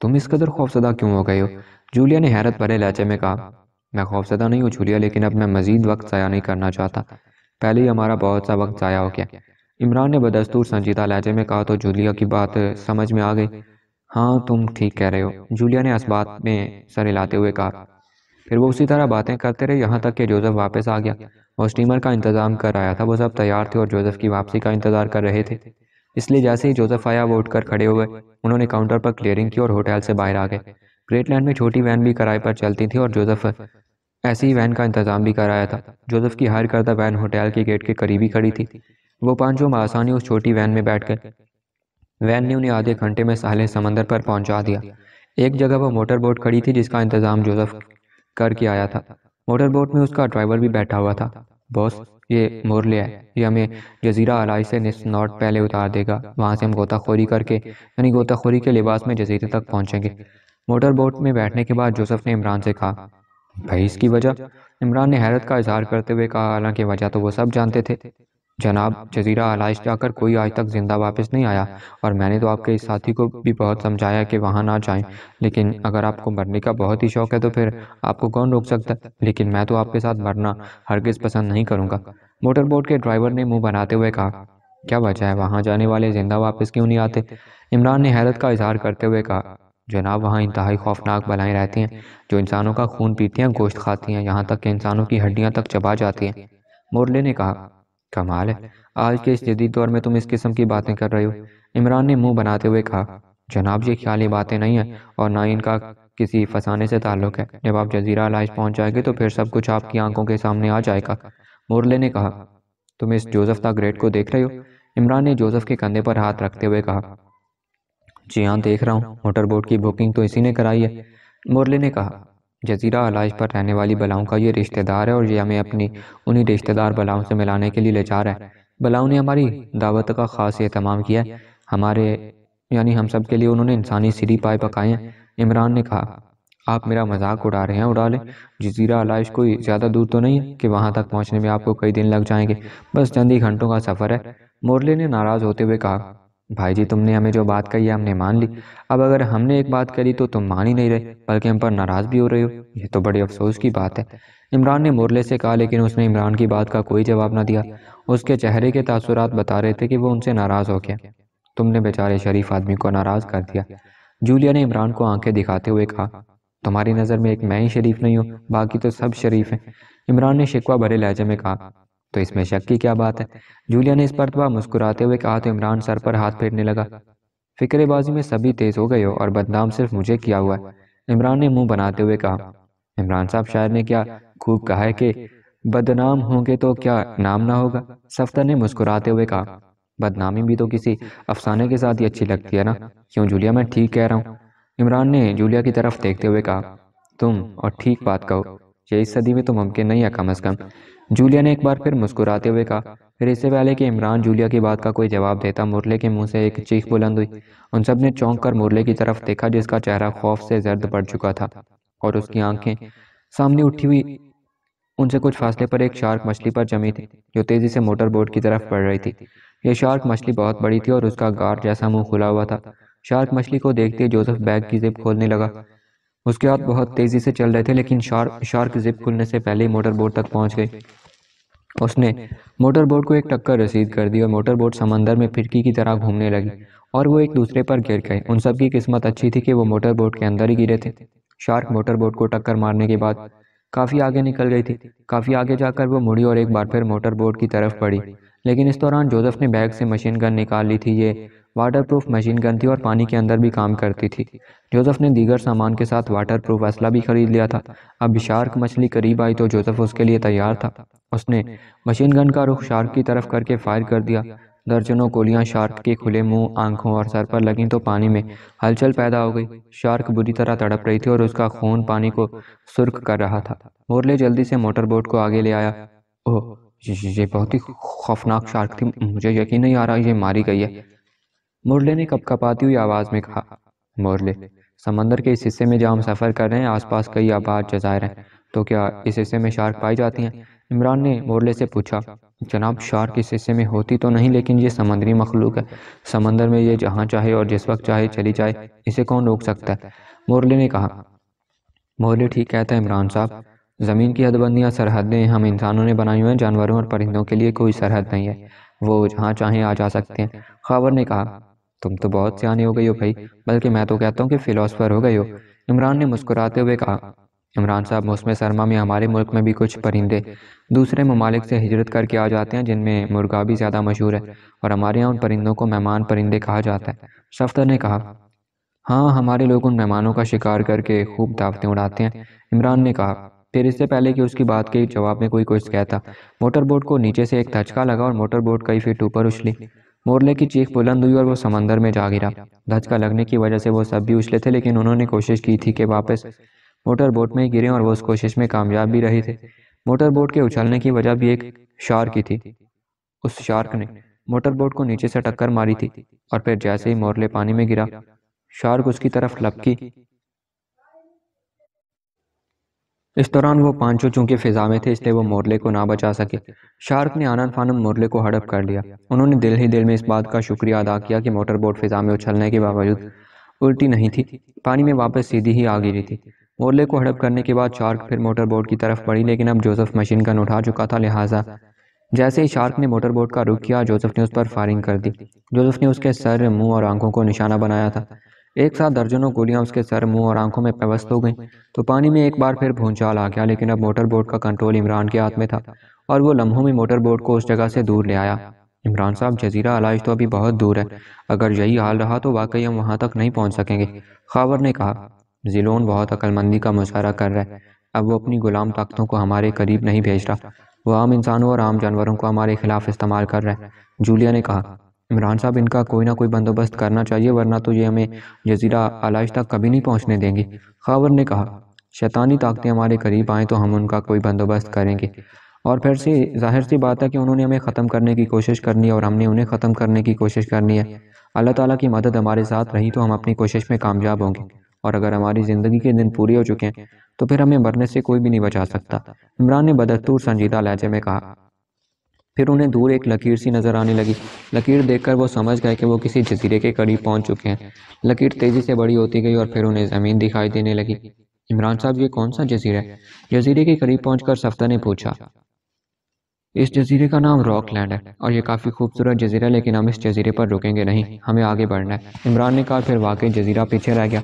तुम इस कदर खौफसदा क्यों हो गए हो जूलिया ने हैरत भरे लहजे में कहा मैं खौफसदा नहीं हूँ जूलिया लेकिन अब मैं मज़ीद वक्त ज़ाया नहीं करना चाहता पहले ही हमारा बहुत सा वक्त ज़ाया हो गया इमरान ने बदस्तूर संजीदा लहजे में कहा तो जूलिया की बात समझ में आ गई हाँ तुम ठीक कह रहे हो जूलिया ने इस बात में सर हिलाते हुए कहा फिर वो उसी तरह बातें करते रहे यहाँ तक कि जोसेफ वापस आ गया और स्टीमर का इंतज़ाम कर आया था वो सब तैयार थे और जोसेफ की वापसी का इंतज़ार कर रहे थे इसलिए जैसे ही जोसेफ आया वो उठकर खड़े हुए उन्होंने काउंटर पर क्लियरिंग की और होटल से बाहर आ गए ग्रेटलैंड में छोटी वैन भी किराए पर चलती थी और जोसेफ ऐसी ही वैन का इंतजाम भी कराया था जोसेफ की हायर करदा वैन होटल के गेट के करीब ही खड़ी थी वो पांचों आसानी उस छोटी वैन में बैठ गए वैन ने उन्हें आधे घंटे में सहले समंदर पर पहुंचा दिया एक जगह वो मोटर बोट खड़ी थी जिसका इंतजाम जोसेफ करके आया था मोटर बोट में उसका ड्राइवर भी बैठा हुआ था बॉस ये मोर ले आए ये हमें जजीरा अलाई से नॉट पहले उतार देगा वहाँ से हम गोताखोरी करके यानी गोताखोरी के लिबास में जजीरे तक पहुँचेंगे मोटर बोट में बैठने के बाद जोसफ ने इमरान से कहा भाई इसकी वजह इमरान ने हैरत का इजहार करते हुए कहा हालांकि वजह तो वो सब जानते थे जनाब जजीरा आलाइश जाकर कोई आज तक ज़िंदा वापस नहीं आया और मैंने तो आपके इस साथी को भी बहुत समझाया कि वहाँ ना जाएं लेकिन अगर आपको मरने का बहुत ही शौक है तो फिर आपको कौन रोक सकता है लेकिन मैं तो आपके साथ मरना हरगिज़ पसंद नहीं करूँगा मोटर बोट के ड्राइवर ने मुँह बनाते हुए कहा क्या वजह है वहाँ जाने वाले ज़िंदा वापस क्यों नहीं आते इमरान ने हैरत का इजहार करते हुए कहा जनाब वहाँ इंतहाई खौफनाक बलाएँ रहती हैं जो इंसानों का खून पीती हैं गोश्त खाती हैं यहाँ तक कि इंसानों की हड्डियाँ तक चबा जाती हैं मोरले ने कहा कमाल है आज के इस जदीद दौर में तुम इस किस्म की बातें कर रहे हो इमरान ने मुंह बनाते हुए कहा जनाब ये ख्याली बातें नहीं है और ना इनका किसी फसाने से ताल्लुक है जब आप जजीरा लाइज पहुंच जाएंगे तो फिर सब कुछ आपकी आंखों के सामने आ जाएगा मुरले ने कहा तुम इस जोजफ द ग्रेट को देख रहे हो इमरान ने जोजफ़ के कंधे पर हाथ रखते हुए कहा जी हाँ देख रहा हूँ मोटर बोट की बुकिंग तो इसी ने कराई है मुरले ने कहा जजीरा आलाइश पर रहने वाली बलाओं का ये रिश्तेदार है और ये हमें अपनी उन्हीं रिश्तेदार बलाओं से मिलाने के लिए ले जा रहा है बलाओं ने हमारी दावत का ख़ास अहतमाम किया है हमारे यानी हम सब के लिए उन्होंने इंसानी सीढ़ी पाए पकाए हैं इमरान ने कहा आप मेरा मजाक उड़ा रहे हैं उड़ा लें जजीरा आलाइश कोई ज़्यादा दूर तो नहीं है कि वहाँ तक पहुँचने में आपको कई दिन लग जाएंगे बस चंद ही घंटों का सफ़र है मोरले ने नाराज़ होते हुए कहा भाई जी तुमने हमें जो बात कही है हमने मान ली अब अगर हमने एक बात करी तो तुम मान ही नहीं रहे बल्कि हम पर नाराज़ भी हो रहे हो ये तो बड़े अफसोस की बात है इमरान ने मुरले से कहा लेकिन उसने इमरान की बात का कोई जवाब ना दिया उसके चेहरे के तासुरात बता रहे थे कि वो उनसे नाराज़ हो गया तुमने बेचारे शरीफ आदमी को नाराज़ कर दिया जूलिया ने इमरान को आंखें दिखाते हुए कहा तुम्हारी नज़र में एक मैं ही शरीफ नहीं हूँ बाकी तो सब शरीफ हैं इमरान ने शिकवा भरे लहजे में कहा तो इसमें शक की क्या बात है जूलिया ने इस पर तबाह मुस्कुराते हुए कहा तो इमरान सर पर हाथ फेरने लगा फिक्रेबाजी में सभी तेज़ हो गए हो और बदनाम सिर्फ मुझे किया हुआ है इमरान ने मुंह बनाते हुए कहा इमरान साहब शायर ने क्या खूब कहा है कि बदनाम होंगे तो क्या नाम ना होगा सफ्तर ने मुस्कुराते हुए कहा बदनामी भी तो किसी अफसाने के साथ ही अच्छी लगती है ना क्यों जूलिया मैं ठीक कह रहा हूँ इमरान ने जूलिया की तरफ देखते हुए कहा तुम और ठीक बात कहो ये इस सदी में तो मुमकिन नहीं है कम अज़ कम जूलिया ने एक बार फिर मुस्कुराते हुए कहा फिर इससे पहले कि इमरान जूलिया की बात का कोई जवाब देता मुरले के मुंह से एक चीख बुलंद हुई उन सब ने चौंक कर मुरले की तरफ देखा जिसका चेहरा खौफ से जर्द पड़ चुका था और उसकी आंखें सामने उठी हुई उनसे कुछ फासले पर एक शार्क मछली पर जमी थी जो तेज़ी से मोटर बोट की तरफ पड़ रही थी यह शार्क मछली बहुत बड़ी थी और उसका गार जैसा मुंह खुला हुआ था शार्क मछली को देखते जोसेफ बैग की जिप खोलने लगा उसके हाथ बहुत तेज़ी से चल रहे थे लेकिन शार्क शार्क जिप खुलने से पहले ही मोटर बोट तक पहुंच गई उसने मोटर बोट को एक टक्कर रसीद कर दी और मोटर बोट समंदर में फिरकी की तरह घूमने लगी और वो एक दूसरे पर गिर गए उन सब की किस्मत अच्छी थी कि वो मोटर बोट के अंदर ही गिरे थे शार्क मोटर बोट को टक्कर मारने के बाद काफ़ी आगे निकल गई थी काफ़ी आगे जाकर वो मुड़ी और एक बार फिर मोटर बोट की तरफ पड़ी लेकिन इस दौरान जोसेफ ने बैग से मशीन गन निकाल ली थी ये वाटरप्रूफ मशीन गन थी और पानी के अंदर भी काम करती थी जोसेफ ने दीगर सामान के साथ वाटरप्रूफ असला भी खरीद लिया था अब शार्क मछली करीब आई तो जोसेफ उसके लिए तैयार था उसने मशीन गन का रुख शार्क की तरफ करके फायर कर दिया दर्जनों गोलियां शार्क के खुले मुंह आंखों और सर पर लगीं तो पानी में हलचल पैदा हो गई शार्क बुरी तरह तड़प रही थी और उसका खून पानी को सुर्ख कर रहा था मोरले जल्दी से मोटर बोट को आगे ले आया ओह ये बहुत ही खौफनाक शार्क थी मुझे यकीन नहीं आ रहा ये मारी गई है मुरले ने कपकपाती हुई आवाज़ में कहा मुरले समंदर के इस हिस्से में जहाँ हम सफ़र कर रहे हैं आसपास कई आबाद जजायर हैं तो क्या इस हिस्से में शार्क पाई जाती हैं इमरान ने मुरले से पूछा जनाब शार्क इस हिस्से में होती तो नहीं लेकिन ये समंदरी मखलूक है समंदर में ये जहाँ चाहे और जिस वक्त चाहे चली जाए इसे कौन रोक सकता है मुरले ने कहा मुरले ठीक कहता है इमरान साहब ज़मीन की हदबंदियाँ सरहदें हम इंसानों ने बनाई हुई हैं जानवरों और परिंदों के लिए कोई सरहद नहीं है वो जहाँ चाहें आ जा सकते हैं खबर ने कहा तुम तो बहुत सियानी हो गई हो भाई बल्कि मैं तो कहता हूँ कि फिलोसफर हो गई हो इमरान ने मुस्कुराते हुए कहा इमरान साहब मौसम सरमा में हमारे मुल्क में भी कुछ परिंदे दूसरे ममालिक से हिजरत करके आ जाते हैं जिनमें मुर्गा भी ज़्यादा मशहूर है और हमारे यहाँ उन परिंदों को मेहमान परिंदे कहा जाता है सफ्तर ने कहा हाँ हमारे लोग उन मेहमानों का शिकार करके खूब दावतें उड़ाते हैं इमरान ने कहा फिर इससे पहले कि उसकी बात के जवाब में कोई कुछ कहता मोटर बोट को नीचे से एक धचका लगा और मोटर बोट कई फीट ऊपर उछली मोरले की चीख बुलंद हुई और वो समंदर में जा गिरा धचका लगने की वजह से वो सब भी उछले थे लेकिन उन्होंने कोशिश की थी कि वापस मोटर बोट में ही गिरे और वो उस कोशिश में कामयाब भी रहे थे मोटर बोट के उछलने की वजह भी एक शार्क की थी उस शार्क ने मोटर बोट को नीचे से टक्कर मारी थी और फिर जैसे ही मोरले पानी में गिरा शार्क उसकी तरफ लपकी इस दौरान वो पांचों चूंकि फिजा में थे इसलिए वो मोरले को ना बचा सके शार्क ने आनंद फानम मोरले को हड़प कर लिया उन्होंने दिल ही दिल में इस बात का शुक्रिया अदा किया कि मोटर बोट फिजा में उछलने के बावजूद उल्टी नहीं थी पानी में वापस सीधी ही आ गिरी थी मोरले को हड़प करने के बाद शार्क फिर मोटर बोट की तरफ पड़ी लेकिन अब जोसेफ मशीन गन उठा चुका था लिहाजा जैसे ही शार्क ने मोटर बोट का रुख किया जोसेफ ने उस पर फायरिंग कर दी जोसेफ ने उसके सर मुंह और आंखों को निशाना बनाया था एक साथ दर्जनों गोलियां उसके सर मुंह और आंखों में पेवस्त हो गईं तो पानी में एक बार फिर भूंचाल आ गया लेकिन अब मोटर बोट का कंट्रोल इमरान के हाथ में था और वो लम्हों में मोटर बोट को उस जगह से दूर ले आया इमरान साहब जजीरा आलाइश तो अभी बहुत दूर है अगर यही हाल रहा तो वाकई हम वहाँ तक नहीं पहुँच सकेंगे खावर ने कहा जिलोन बहुत अक्लमंदी का मुशाहरा कर रहा है अब वो अपनी गुलाम ताकतों को हमारे करीब नहीं भेज रहा वो आम इंसानों और आम जानवरों को हमारे खिलाफ इस्तेमाल कर रहा है जूलिया ने कहा इमरान साहब इनका कोई ना कोई बंदोबस्त करना चाहिए वरना तो ये हमें जजीरा आलाइश तक कभी नहीं पहुँचने देंगे खबर ने कहा शैतानी ताकतें हमारे करीब आएँ तो हम उनका कोई बंदोबस्त करेंगे और फिर से जाहिर सी बात है कि उन्होंने हमें ख़त्म करने की कोशिश करनी है और हमने उन्हें ख़त्म करने की कोशिश करनी है अल्लाह ताला की मदद हमारे साथ रही तो हम अपनी कोशिश में कामयाब होंगे और अगर हमारी ज़िंदगी के दिन पूरे हो चुके हैं तो फिर हमें मरने से कोई भी नहीं बचा सकता इमरान ने बदस्तूर संजीदा लहजे में कहा फिर उन्हें दूर एक लकीर सी नज़र आने लगी लकीर देखकर वो समझ गए कि वो किसी जजीरे के करीब पहुंच चुके हैं लकीर तेज़ी से बड़ी होती गई और फिर उन्हें ज़मीन दिखाई देने लगी इमरान साहब ये कौन सा जजीरा है जजीरे के करीब पहुंचकर सफ्ता ने पूछा इस जजीरे का नाम रॉक लैंड है और ये काफ़ी खूबसूरत जजीरा है लेकिन हम इस जजीरे पर रुकेंगे नहीं हमें आगे बढ़ना है इमरान ने कहा फिर वाकई जजीरा पीछे रह गया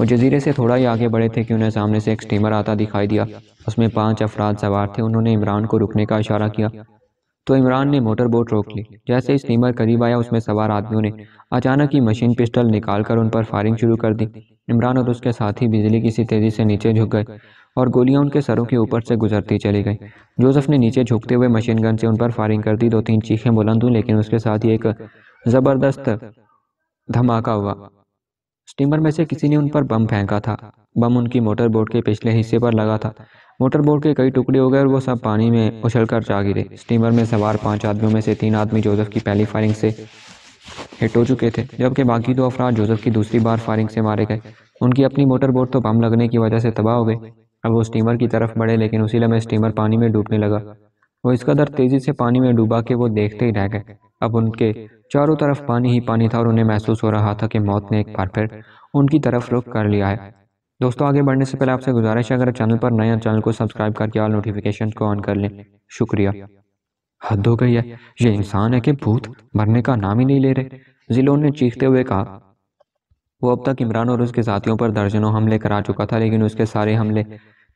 वो जजीरे से थोड़ा ही आगे बढ़े थे कि उन्हें सामने से एक स्टीमर आता दिखाई दिया उसमें पांच अफराद सवार थे उन्होंने इमरान को रुकने का इशारा किया तो इमरान ने मोटर बोट रोक ली जैसे स्टीमर करीब आया उसमें सवार आदमियों ने अचानक ही मशीन पिस्टल निकालकर उन पर फायरिंग शुरू कर दी इमरान और उसके साथी बिजली किसी तेज़ी से नीचे झुक गए और गोलियां उनके सरों के ऊपर से गुजरती चली गई जोसफ ने नीचे झुकते हुए मशीन गन से उन पर फायरिंग कर दी दो तीन चीखें बुलंद हुई लेकिन उसके साथ ही एक ज़बरदस्त धमाका हुआ स्टीमर में से किसी ने उन पर बम फेंका था बम उनकी मोटर बोट के पिछले हिस्से पर लगा था मोटर बोट के कई टुकड़े हो गए और वो सब पानी में उछल कर जा गिरे स्टीमर में सवार पांच आदमियों में से तीन आदमी जोसेफ की पहली फायरिंग से हिट हो चुके थे जबकि बाकी दो अफराद जोसेफ की दूसरी बार फायरिंग से मारे गए उनकी अपनी मोटर बोट तो बम लगने की वजह से तबाह हो गई अब वो स्टीमर की तरफ बढ़े लेकिन उसी लम्हे स्टीमर पानी में डूबने लगा वो इस कदर तेज़ी से पानी में डूबा के वो देखते ही रह गए अब उनके चारों तरफ पानी ही पानी था और उन्हें महसूस हो रहा था कि मौत ने एक बार फिर उनकी तरफ रुख कर लिया है दोस्तों आगे बढ़ने से पहले आपसे गुजारिश है अगर चैनल पर नए चैनल को सब्सक्राइब करके और नोटिफिकेशन को ऑन कर लें शुक्रिया हद हो गई है ये इंसान है कि भूत मरने का नाम ही नहीं ले रहे जिलोन ने चीखते हुए कहा वो अब तक इमरान और उसके साथियों पर दर्जनों हमले करा चुका था लेकिन उसके सारे हमले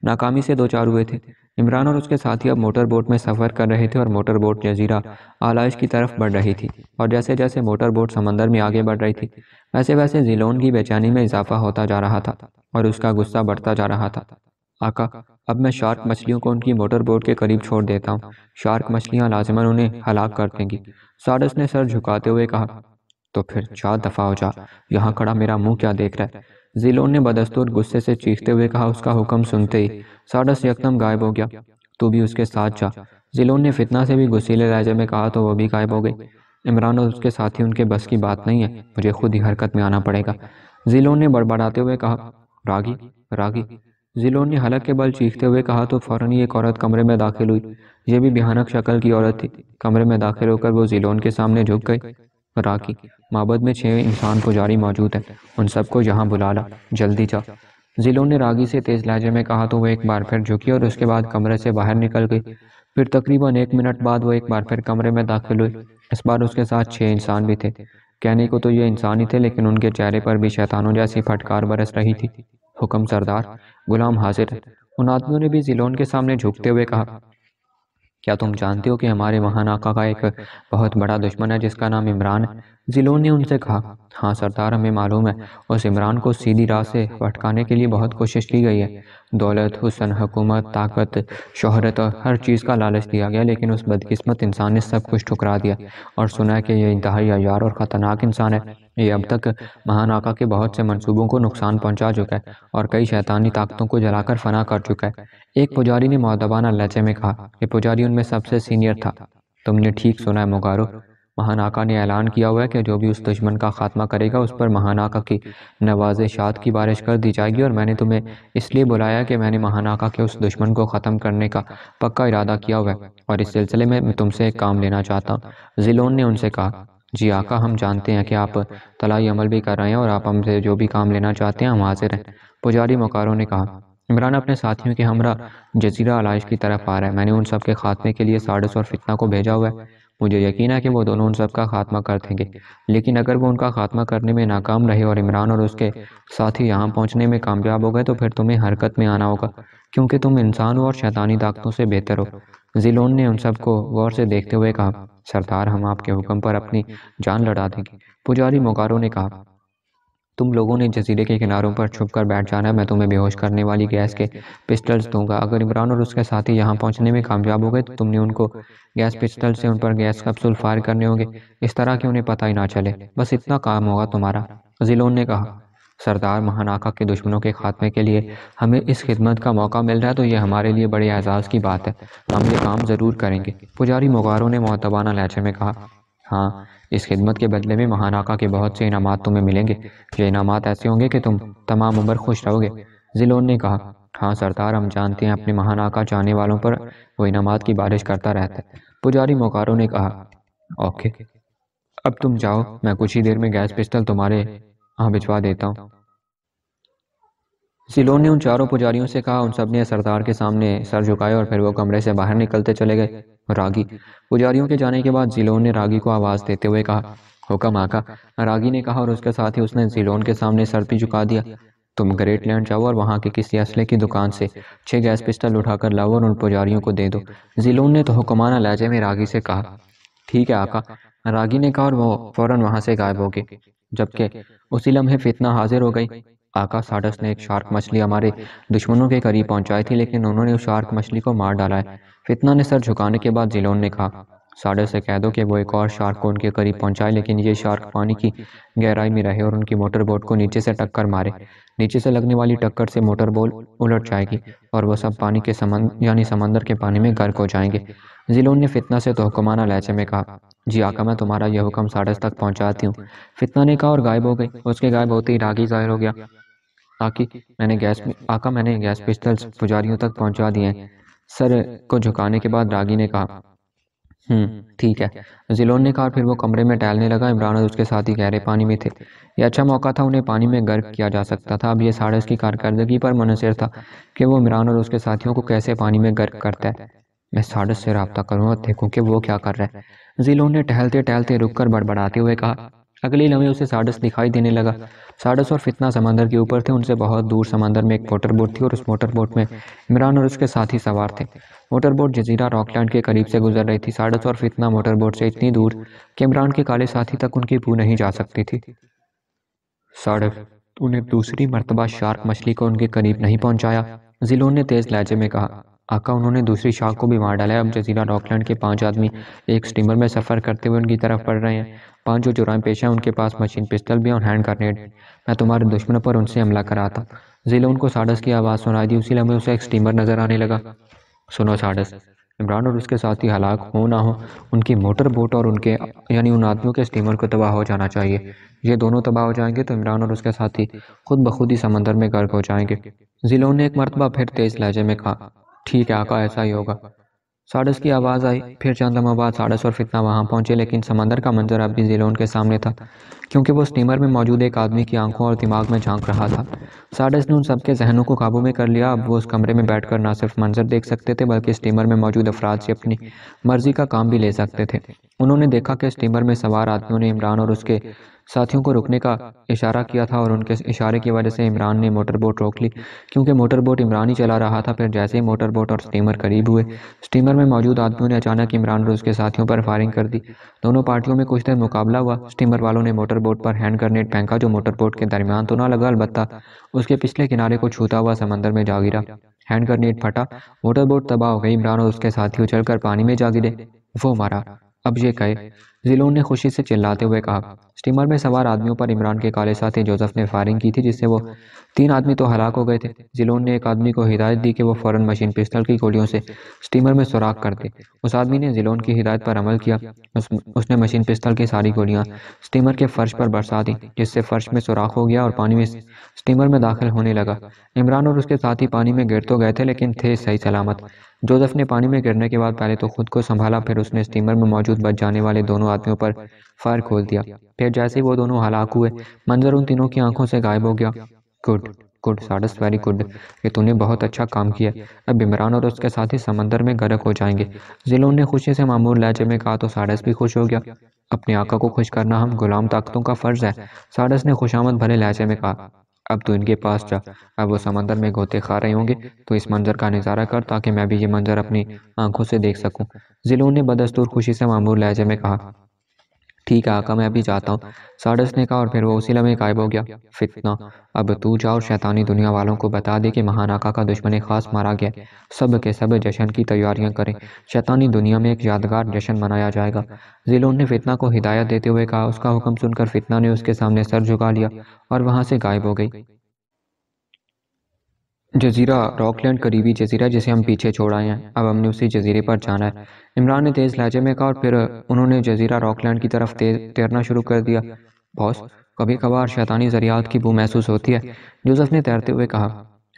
नाकामी से दो चार हुए थे इमरान और उसके साथी अब मोटर बोट में सफ़र कर रहे थे और मोटर बोट जजीरा आलाइश की तरफ बढ़ रही थी और जैसे जैसे मोटर बोट समंदर में आगे बढ़ रही थी वैसे वैसे जिलोन की बेचैनी में इजाफा होता जा रहा था और उसका गुस्सा बढ़ता जा रहा था आका अब मैं शार्क मछलियों को उनकी मोटर बोट के करीब छोड़ देता हूँ शार्क मछलियाँ लाजमन उन्हें हलाक कर देंगी साडस ने सर झुकाते हुए कहा तो फिर चार दफ़ा हो जा यहाँ खड़ा मेरा मुंह क्या देख रहा है जिलोन ने बदस्तूर गुस्से से चीखते हुए कहा उसका हुक्म सुनते ही साडस यकदम गायब हो गया तू भी उसके साथ जा जिलोन ने फितना से भी गुस्सीले लहजे में कहा तो वो भी गायब हो गई इमरान और उसके साथी उनके बस की बात नहीं है मुझे खुद ही हरकत में आना पड़ेगा जिलोन ने बड़बड़ाते हुए कहा रागी रागी जिलोन ने हलक के बल चीखते हुए कहा तो फ़ौरन ही एक औरत कमरे में दाखिल हुई यह भी भयानक शक्ल की औरत थी कमरे में दाखिल होकर वो जिलोन के सामने झुक गई रागी माबद में छः इंसान पुजारी मौजूद हैं उन सबको यहाँ बुला ला जल्दी जा जिलों ने रागी से तेज़ लहजे में कहा तो वह एक बार फिर झुकी और उसके बाद कमरे से बाहर निकल गई फिर तकरीबन एक मिनट बाद वो एक बार फिर कमरे में दाखिल हुई इस बार उसके साथ छः इंसान भी थे कहने को तो ये इंसान ही थे लेकिन उनके चेहरे पर भी शैतानों जैसी फटकार बरस रही थी हुक्म सरदार गुलाम हाजिर उन आदमियों ने भी जिलोन के सामने झुकते हुए कहा क्या तुम जानते हो कि हमारे महान आका का एक बहुत बड़ा दुश्मन है जिसका नाम इमरान है जिलोन ने उनसे कहा हाँ सरदार हमें मालूम है उस इमरान को सीधी राह से भटकाने के लिए बहुत कोशिश की गई है दौलत हुसन हुकूमत ताकत शहरत और हर चीज़ का लालच दिया गया लेकिन उस बदकिस्मत इंसान ने सब कुछ ठुकरा दिया और सुना कि यह इंतहाई अयार और ख़तरनाक इंसान है ये अब तक महानाका के बहुत से मनसूबों को नुकसान पहुंचा चुका है और कई शैतानी ताकतों को जलाकर फना कर चुका है एक पुजारी ने मौदबाना लहजे में कहा कि पुजारी उनमें सबसे सीनियर था तुमने ठीक सुना है मुगारो महानाका ने ऐलान किया हुआ है कि जो भी उस दुश्मन का खात्मा करेगा उस पर महानाका की की नवाजशात की बारिश कर दी जाएगी और मैंने तुम्हें इसलिए बुलाया कि मैंने महानाका के उस दुश्मन को ख़त्म करने का पक्का इरादा किया हुआ है और इस सिलसिले में मैं तुमसे एक काम लेना चाहता हूँ जिलोन ने उनसे कहा जी आका हम जानते हैं कि आप तलाई अमल भी कर रहे हैं और आप हमसे जो भी काम लेना चाहते हैं हम हाजिर हैं पुजारी मकारों ने कहा इमरान अपने साथियों के हमरा जजीरा आलाइश की तरफ आ रहा है मैंने उन सब के खात्मे के लिए साडस और फितना को भेजा हुआ है मुझे यकीन है कि वो दोनों उन सब का खात्मा कर देंगे लेकिन अगर वो उनका खात्मा करने में नाकाम रहे और इमरान और उसके साथी यहाँ पहुँचने में कामयाब हो गए तो फिर तुम्हें हरकत में आना होगा क्योंकि तुम इंसान हो और शैतानी ताकतों से बेहतर हो जिलोन ने उन सबको गौर से देखते हुए कहा सरदार हम आपके हुक्म पर अपनी जान लड़ा देंगे पुजारी मोकारों ने कहा तुम लोगों ने जजीरे के किनारों पर छुप कर बैठ जाना मैं तुम्हें बेहोश करने वाली गैस के पिस्टल्स दूंगा अगर इमरान और उसके साथी यहाँ पहुँचने में कामयाब हो गए तो तुमने उनको गैस पिस्टल से उन पर गैस कप्सूल फायर करने होंगे इस तरह की उन्हें पता ही ना चले बस इतना काम होगा तुम्हारा जिलोन ने कहा सरदार महानाका के दुश्मनों के खात्मे के लिए हमें इस खिदमत का मौका मिल रहा है तो यह हमारे लिए बड़े एजाज़ की बात है हम ये काम ज़रूर करेंगे पुजारी मुगारों ने मोहतबाना लहजे में कहा हाँ इस खिदमत के बदले में महानाका के बहुत से इनाम तुम्हें मिलेंगे ये इनाम ऐसे होंगे कि तुम तमाम उम्र खुश रहोगे जिलोन ने कहा हाँ सरदार हम जानते हैं अपने महानाका जाने वालों पर वो इनाम की बारिश करता रहता है पुजारी मोकारो ने कहा ओके अब तुम जाओ मैं कुछ ही देर में गैस पिस्टल तुम्हारे यहाँ भिजवा देता हूँ सिलोन ने उन चारों पुजारियों से कहा उन सब ने सरदार के सामने सर झुकाए और फिर वो कमरे से बाहर निकलते चले गए रागी पुजारियों के जाने के बाद जिलोन ने रागी को आवाज़ देते हुए कहा हुक्म आका रागी ने कहा और उसके साथ ही उसने जिलोन के सामने सर भी झुका दिया तुम ग्रेट लैंड जाओ और वहाँ के किसी असले की दुकान से छह गैस पिस्टल उठाकर लाओ और उन पुजारियों को दे दो जिलोन ने तो हुक्माना लहजे में रागी से कहा ठीक है आका रागी ने कहा और वो फौरन वहाँ से गायब हो गए जबकि उसी लम्हे फितना हाजिर हो गई आका साडस ने एक शार्क मछली हमारे दुश्मनों के करीब पहुंचाई थी लेकिन उन्होंने उस शार्क मछली को मार डाला है फितना ने सर झुकाने के बाद जिलोन ने कहा साढ़े से कह दो कि वो एक और शार्क को उनके करीब पहुंचाए लेकिन ये शार्क पानी की गहराई में रहे और उनकी मोटर बोट को नीचे से टक्कर मारे नीचे से लगने वाली टक्कर से मोटर बोल उलट जाएगी और वह सब पानी के समंद यानी समंदर के पानी में गर्क हो जाएंगे जिलोन ने फितना से तोहकुमाना लहजे में कहा जी आका मैं तुम्हारा यह हुक्म साढ़े तक पहुँचाती हूँ फितना ने कहा और गायब हो गई उसके गायब होते ही रागी जाहिर हो गया ताकि मैंने गैस आका मैंने गैस पिस्टल्स पुजारियों तक पहुँचा दिए सर को झुकाने के बाद रागी ने कहा हम्म, ठीक है जिलोन ने कहा फिर वो कमरे में टहलने लगा इमरान और उसके साथी गहरे पानी में थे यह अच्छा मौका था उन्हें पानी में गर्क किया जा सकता था अब यह साढ़े की कारकर्दगी पर मुनसर था कि वो इमरान और उसके साथियों को कैसे पानी में गर्क करता है मैं सारस से रबता करूँ और देखूँ कि वो क्या कर रहा है जिलोन ने टहलते टहलते रुक कर बड़बड़ाते हुए कहा अगले लम्हे उसे साडस दिखाई देने लगा साडस और फितना समंदर के ऊपर थे उनसे बहुत दूर समंदर में एक मोटर बोट थी और उस मोटर बोट में इमरान और उसके साथी सवार थे मोटर बोट जजीरा रॉकलैंड के करीब से गुजर रही थी साडस और फितना मोटर बोट से इतनी दूर कि इमरान के काले साथी तक उनकी भू नहीं जा सकती थी साडस तूने दूसरी मरतबा शार्क मछली को उनके करीब नहीं पहुंचाया जिलों ने तेज़ लहजे में कहा आका उन्होंने दूसरी शार्क को भी मार डाला है अब जजीरा रॉकलैंड के पांच आदमी एक स्टीमर में सफ़र करते हुए उनकी तरफ पड़ रहे हैं पाँच जो जुराम पेशा हैं उनके पास मशीन पिस्टल भी और हैंड ग्रनेड मैं तुम्हारे दुश्मनों पर उनसे हमला करा था जिले उनको साडस की आवाज़ सुनाई दी उसी लम्बे उसे एक स्टीमर नज़र आने लगा सुनो साडस इमरान और उसके साथ ही हलाक हो ना हो उनकी मोटर बोट और उनके यानी उन आदमियों के स्टीमर को तबाह हो जाना चाहिए ये दोनों तबाह हो जाएंगे तो इमरान और उसके साथी खुद ब खुद ही समंदर में गर्क हो जाएंगे जिलों ने एक मरतबा फिर तेज़ लहजे में कहा ठीक है आका ऐसा ही होगा साडस की आवाज़ आई फिर चंद लम्हों बाद साडस और फितना वहाँ पहुँचे लेकिन समंदर का मंजर अब भी ज़िलों के सामने था क्योंकि वो स्टीमर में मौजूद एक आदमी की आंखों और दिमाग में झांक रहा था साडस ने उन सबके जहनों को काबू में कर लिया अब वो उस कमरे में बैठकर ना सिर्फ मंजर देख सकते थे बल्कि स्टीमर में मौजूद अफराद से अपनी मर्ज़ी का काम भी ले सकते थे उन्होंने देखा कि स्टीमर में सवार आदमियों ने इमरान और उसके साथियों को रुकने का इशारा किया था और उनके इशारे की वजह से इमरान ने मोटर बोट रोक ली क्योंकि मोटर बोट इमरान ही चला रहा था फिर जैसे ही मोटर बोट और स्टीमर करीब हुए स्टीमर में मौजूद आदमियों ने अचानक इमरान और उसके साथियों पर फायरिंग कर दी दोनों पार्टियों में कुछ देर मुकाबला हुआ स्टीमर वालों ने मोटर बोट पर हैंड ग्रनेड फेंका जो मोटर बोट के दरमियान तो ना लगा अलबत् उसके पिछले किनारे को छूता हुआ समंदर में जा गिरा हैंड ग्रनेड फटा मोटर बोट तबाह हो गई इमरान और उसके साथियों उछल पानी में जा गिरे वो मारा अब ये कहे जिलों ने खुशी से चिल्लाते हुए कहा स्टीमर में सवार आदमियों पर इमरान के काले साथी जोसफ ने फायरिंग की थी जिससे वो तीन आदमी तो हलाक हो गए थे जिलोन ने एक आदमी को हिदायत दी कि वो फौरन मशीन पिस्तल की गोलियों से स्टीमर में सुराख कर दे उस आदमी ने जिलोन की हिदायत पर अमल किया उस, उसने मशीन पिस्तल की सारी गोलियां स्टीमर के फर्श पर बरसा दी जिससे फर्श में सुराख हो गया और पानी में स्टीमर में दाखिल होने लगा इमरान और उसके साथी पानी में गिर तो गए थे लेकिन थे सही सलामत जोजफ ने पानी में गिरने के बाद पहले तो खुद को संभाला फिर उसने स्टीमर में मौजूद बच जाने वाले दोनों आदमियों पर फायर खोल दिया फिर जैसे ही वो दोनों हलाक हुए मंजर उन तीनों की आंखों से गायब हो गया गुड गुड साडस वेरी गुड ये तूने बहुत अच्छा काम किया अब इमरान और उसके साथ ही समंदर में गर्क हो जाएंगे जिलों ने खुशी से मामूल लहजे में कहा तो साडस भी खुश हो गया अपने आका को खुश करना हम गुलाम ताकतों का फ़र्ज़ है साडस ने खुशामद भले लहजे में कहा अब तू इनके पास जा अब वो समंदर में गोते खा रहे होंगे तो इस मंजर का नज़ारा कर ताकि मैं भी ये मंजर अपनी आंखों से देख सकूं। जिलों ने बदस्तूर खुशी से मामूल लहजे में कहा ठीक है आका मैं अभी जाता हूँ साडस ने कहा और फिर वो उसी लम्हे गायब हो गया फितना अब तू जाओ शैतानी दुनिया वालों को बता दे कि महान आका का दुश्मन खास मारा गया सब के सब जश्न की तैयारियां करें शैतानी दुनिया में एक यादगार जश्न मनाया जाएगा जिलोन ने फितना को हिदायत देते हुए कहा उसका हुक्म सुनकर फितना ने उसके सामने सर झुका लिया और वहाँ से गायब हो गई जजीरा रॉकलैंड करीबी जजीरा जिसे हम पीछे छोड़ आए हैं अब हमने उसी जजीरे पर जाना है इमरान ने तेज़ लहजे में कहा और फिर उन्होंने जजीरा रॉकलैंड की तरफ तेज तैरना शुरू कर दिया बॉस कभी कभार शैतानी जरियात की बू महसूस होती है जोसफ ने तैरते हुए कहा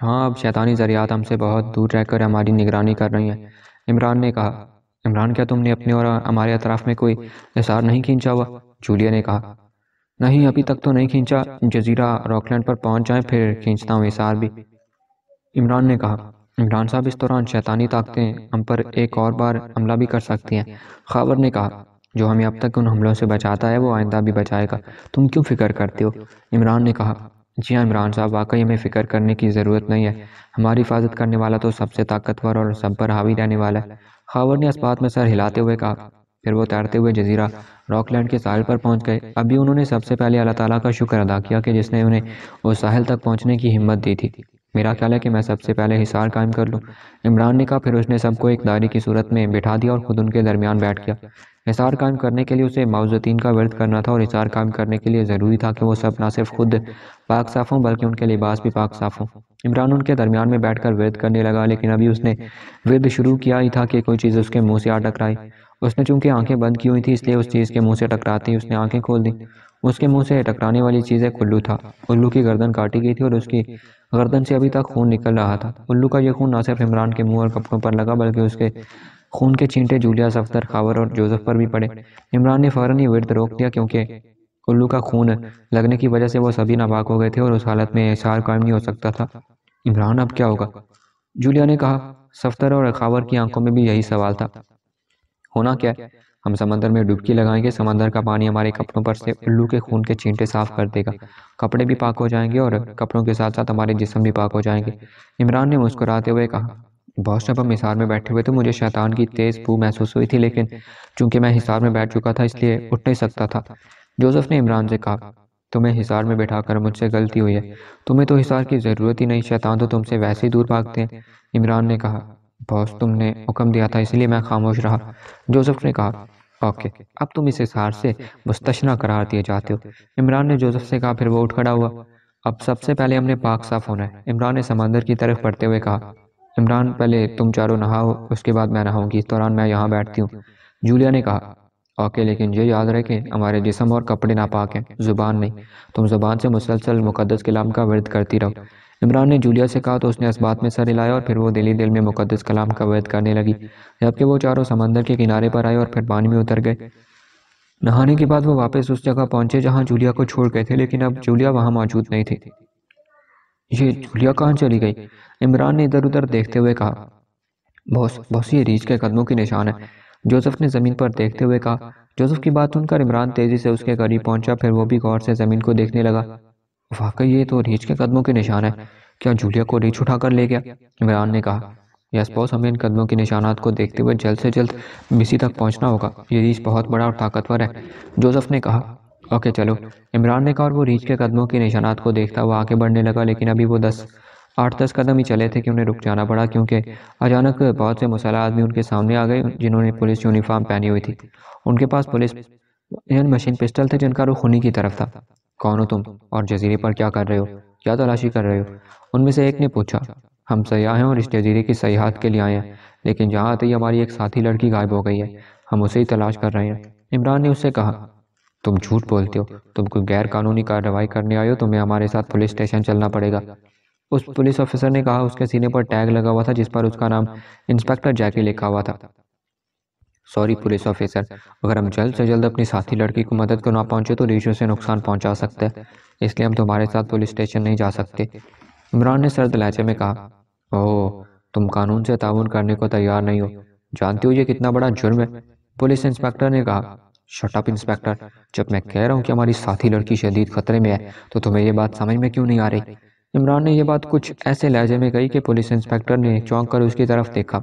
हाँ अब शैतानी जरियात हमसे बहुत दूर रहकर हमारी निगरानी कर रही है इमरान ने कहा इमरान क्या तुमने अपने और हमारे अतराफ़ में कोई इशार नहीं खींचा हुआ जूलिया ने कहा नहीं अभी तक तो नहीं खींचा जजीरा रॉकलैंड पर पहुंच जाए फिर खींचता हूँ इशार भी इमरान ने कहा इमरान साहब इस दौरान शैतानी ताकतें हम पर एक और बार हमला भी कर सकती हैं खावर ने कहा जो हमें अब तक उन हमलों से बचाता है वो आइंदा भी बचाएगा तुम क्यों फिक्र करते हो इमरान ने कहा जी हाँ इमरान साहब वाकई हमें फ़िक्र करने की ज़रूरत नहीं है हमारी हिफाजत करने वाला तो सबसे ताकतवर और सब पर हावी रहने वाला है खावर ने इस बात में सर हिलाते हुए कहा फिर वो तैरते हुए जजीरा रॉकलैंड के साहल पर पहुंच गए अभी उन्होंने सबसे पहले अल्लाह ताला का शुक्र अदा किया कि जिसने उन्हें उस साहल तक पहुंचने की हिम्मत दी थी मेरा ख्याल है कि मैं सबसे पहले हिसार कायम कर लूँ इमरान ने कहा फिर उसने सबको एक दायरे की सूरत में बिठा दिया और ख़ुद उनके दरमियान बैठ गया हिसार कायम करने के लिए उसे माउजतीन का वर्द करना था और हिसार कायम करने के लिए ज़रूरी था कि वो सब ना सिर्फ खुद पाक साफ़ हों बल्कि उनके लिबास भी पाक साफ़ हों इमरान उनके दरमियान में बैठ कर वर्द करने लगा लेकिन अभी उसने वर्द शुरू किया ही था कि कोई चीज़ उसके मुँह से आ टकराई उसने चूंकि आंखें बंद की हुई थी इसलिए उस चीज़ के मुँह से टकराती उसने आंखें खोल दी उसके मुंह से टकराने वाली चीज़ कुल्लू था कुल्लू की गर्दन काटी गई थी और उसकी गर्दन से अभी तक खून निकल रहा था उल्लू का यह खून ना सिर्फ इमरान के मुंह और कपड़ों पर लगा बल्कि उसके खून के चींटे जूलिया सफ्तर खावर और जोसेफ पर भी पड़े इमरान ने फ़ौरन ही विरद रोक दिया क्योंकि उल्लू का खून लगने की वजह से वो सभी नापाक हो गए थे और उस हालत में इशार कायम नहीं हो सकता था इमरान अब क्या होगा जूलिया ने कहा सफ्तर और खावर की आंखों में भी यही सवाल था होना क्या हम समंदर में डुबकी लगाएंगे समंदर का पानी हमारे कपड़ों पर से उल्लू के खून के चींटे साफ कर देगा कपड़े भी पाक हो जाएंगे और कपड़ों के साथ साथ हमारे जिसम भी पाक हो जाएंगे इमरान ने मुस्कुराते हुए कहा बहुत जब हम हिसार में बैठे हुए थे मुझे शैतान की तेज़ भू महसूस हुई थी लेकिन चूंकि मैं हिसार में बैठ चुका था इसलिए उठ नहीं सकता था जोसेफ ने इमरान से कहा तुम्हें हिसार में बैठा कर मुझसे गलती हुई है तुम्हें तो हिसार की ज़रूरत ही नहीं शैतान तो तुमसे वैसे ही दूर भागते हैं इमरान ने कहा बॉस तुमने हुक्म दिया था इसलिए मैं खामोश रहा जोसेफ ने कहा ओके अब तुम इस सार से मुस्तना करार दिए जाते हो इमरान ने जोसफ से कहा फिर वो उठ खड़ा हुआ अब सबसे पहले हमने पाक साफ होना है इमरान ने समंदर की तरफ पढ़ते हुए कहा इमरान पहले तुम चारों नहाओ उसके बाद मैं नहाऊंगी इस दौरान मैं यहाँ बैठती हूँ जूलिया ने कहा ओके लेकिन ये याद कि हमारे जिसम और कपड़े नापाक हैं ज़ुबान नहीं तुम ज़ुबान से मुसलसल मुकदस कलाम का वर्द करती रहो इमरान ने जूलिया से कहा तो उसने इस बात में सर हिलाया और फिर वो दिली दिल में मुकदस कलाम का वैद करने लगी जबकि वो चारों समंदर के किनारे पर आए और फिर पानी में उतर गए नहाने के बाद वो वापस उस जगह पहुंचे जहां जूलिया को छोड़ गए थे लेकिन अब जूलिया वहां मौजूद नहीं थी ये जूलिया कहाँ चली गई इमरान ने इधर उधर देखते हुए कहा बहुत बहुत ये रीछ के कदमों की निशान है जोसफ ने ज़मीन पर देखते हुए कहा जोसफ की बात सुनकर इमरान तेज़ी से उसके करीब पहुंचा फिर वो भी गौर से ज़मीन को देखने लगा वाकई ये तो रीच के कदमों के निशान है क्या जूलिया को रीच उठाकर ले गया इमरान ने कहा यस बॉस हमें इन कदमों के निशानात को देखते हुए जल्द से जल्द मिसी तक पहुंचना होगा ये रीच बहुत बड़ा और ताकतवर है जोसफ ने कहा ओके चलो इमरान ने कहा और वो रीच के कदमों के निशानात को देखता हुआ आगे बढ़ने लगा लेकिन अभी वो दस आठ दस कदम ही चले थे कि उन्हें रुक जाना पड़ा क्योंकि अचानक बहुत से मसाला आदमी उनके सामने आ गए जिन्होंने पुलिस यूनिफॉर्म पहनी हुई थी उनके पास पुलिस मशीन पिस्टल थे जिनका रुख उन्हीं की तरफ था कौन हो तुम और जजीरे पर क्या कर रहे हो क्या तलाशी कर रहे हो उनमें से एक ने पूछा हम सयाह हैं और इस जजीरे की सयाहत के लिए आए हैं लेकिन जहाँ आते ही हमारी एक साथी लड़की गायब हो गई है हम उसे ही तलाश कर रहे हैं इमरान ने उससे कहा तुम झूठ बोलते हो तुम कोई गैर कानूनी कार्रवाई करने आए हो तुम्हें हमारे साथ पुलिस स्टेशन चलना पड़ेगा उस पुलिस ऑफिसर ने कहा उसके सीने पर टैग लगा हुआ था जिस पर उसका नाम इंस्पेक्टर जैकी लिखा हुआ था सॉरी पुलिस ऑफिसर अगर हम जल्द से जल्द अपनी साथी लड़की को मदद को ना पहुँचे तो रेशो तो से नुकसान पहुँचा सकते हैं इसलिए हम तुम्हारे साथ पुलिस स्टेशन नहीं जा सकते इमरान ने सर्द लहजे में कहा ओह तुम कानून से ताउन करने को तैयार नहीं हो जानती हो ये कितना बड़ा जुर्म है पुलिस इंस्पेक्टर ने कहा शटअप इंस्पेक्टर जब मैं कह रहा हूँ कि हमारी साथी लड़की शदीद खतरे में है तो तुम्हें यह तो बात समझ में क्यों नहीं आ रही इमरान ने यह बात कुछ ऐसे लहजे में कही कि पुलिस इंस्पेक्टर ने चौंक कर उसकी तरफ देखा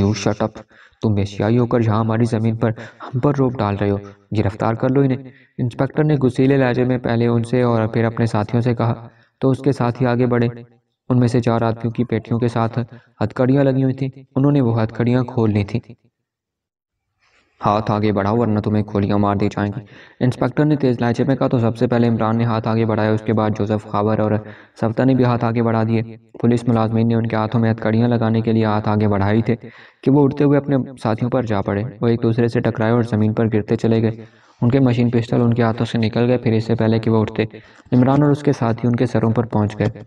यू शटअप तुम एशियाई होकर यहाँ हमारी ज़मीन पर हम पर रोप डाल रहे हो गिरफ्तार कर लो इन्हें इंस्पेक्टर ने गुसीले लहजे में पहले उनसे और फिर अपने साथियों से कहा तो उसके साथी आगे बढ़े उनमें से चार आदमियों की पेटियों के साथ हथकड़ियाँ लगी हुई थी उन्होंने वो हथकड़ियाँ खोल ली थी हाथ आगे बढ़ाओ वरना तुम्हें खोलियाँ मार दी जाएंगी इंस्पेक्टर ने तेज लाचे में कहा तो सबसे पहले इमरान ने हाथ आगे बढ़ाया उसके बाद जोसेफ खावर और सफ्ता ने भी हाथ आगे बढ़ा दिए पुलिस मुलाजमीन ने उनके हाथों में हथकड़ियाँ लगाने के लिए हाथ आगे बढ़ाए थे कि वो उठते हुए अपने साथियों पर जा पड़े वो एक दूसरे से टकराए और ज़मीन पर गिरते चले गए उनके मशीन पिस्टल उनके हाथों से निकल गए फिर इससे पहले कि वो उठते इमरान और उसके साथी उनके सरों पर पहुंच गए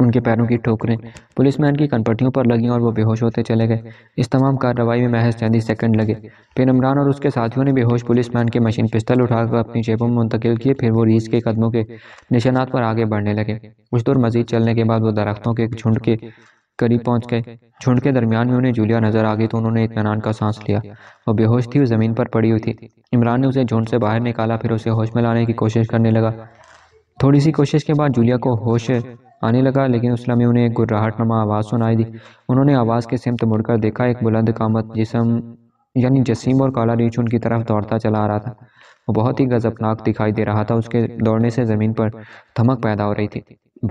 उनके पैरों की ठोकरें पुलिसमैन की कनपट्टियों पर लगी और वो बेहोश होते चले गए इस तमाम कार्रवाई में महज चैंतीस सेकंड लगे फिर इमरान और उसके साथियों ने बेहोश पुलिसमैन के मशीन पिस्तल उठाकर अपनी जेबों में मुंतकिल किए फिर वो रीस के कदमों के निशानात पर आगे बढ़ने लगे कुछ दूर मजीद चलने के बाद वो दरख्तों के झुंड के करीब पहुंच गए झुंड के दरमियान में उन्हें जूलिया नजर आ गई तो उन्होंने इतमान का सांस लिया वो बेहोश थी वो ज़मीन पर पड़ी हुई थी इमरान ने उसे झुंड से बाहर निकाला फिर उसे होश में लाने की कोशिश करने लगा थोड़ी सी कोशिश के बाद जूलिया को होश आने लगा लेकिन उस लम्हे उन्हें एक गुर्राहट नमा आवाज़ सुनाई दी उन्होंने आवाज़ के सिमत मुड़कर देखा एक बुलंद कामत जिसम यानी जसीम और काला रीछ उनकी तरफ दौड़ता चला आ रहा था वो बहुत ही गजबनाक दिखाई दे रहा था उसके दौड़ने से ज़मीन पर धमक पैदा हो रही थी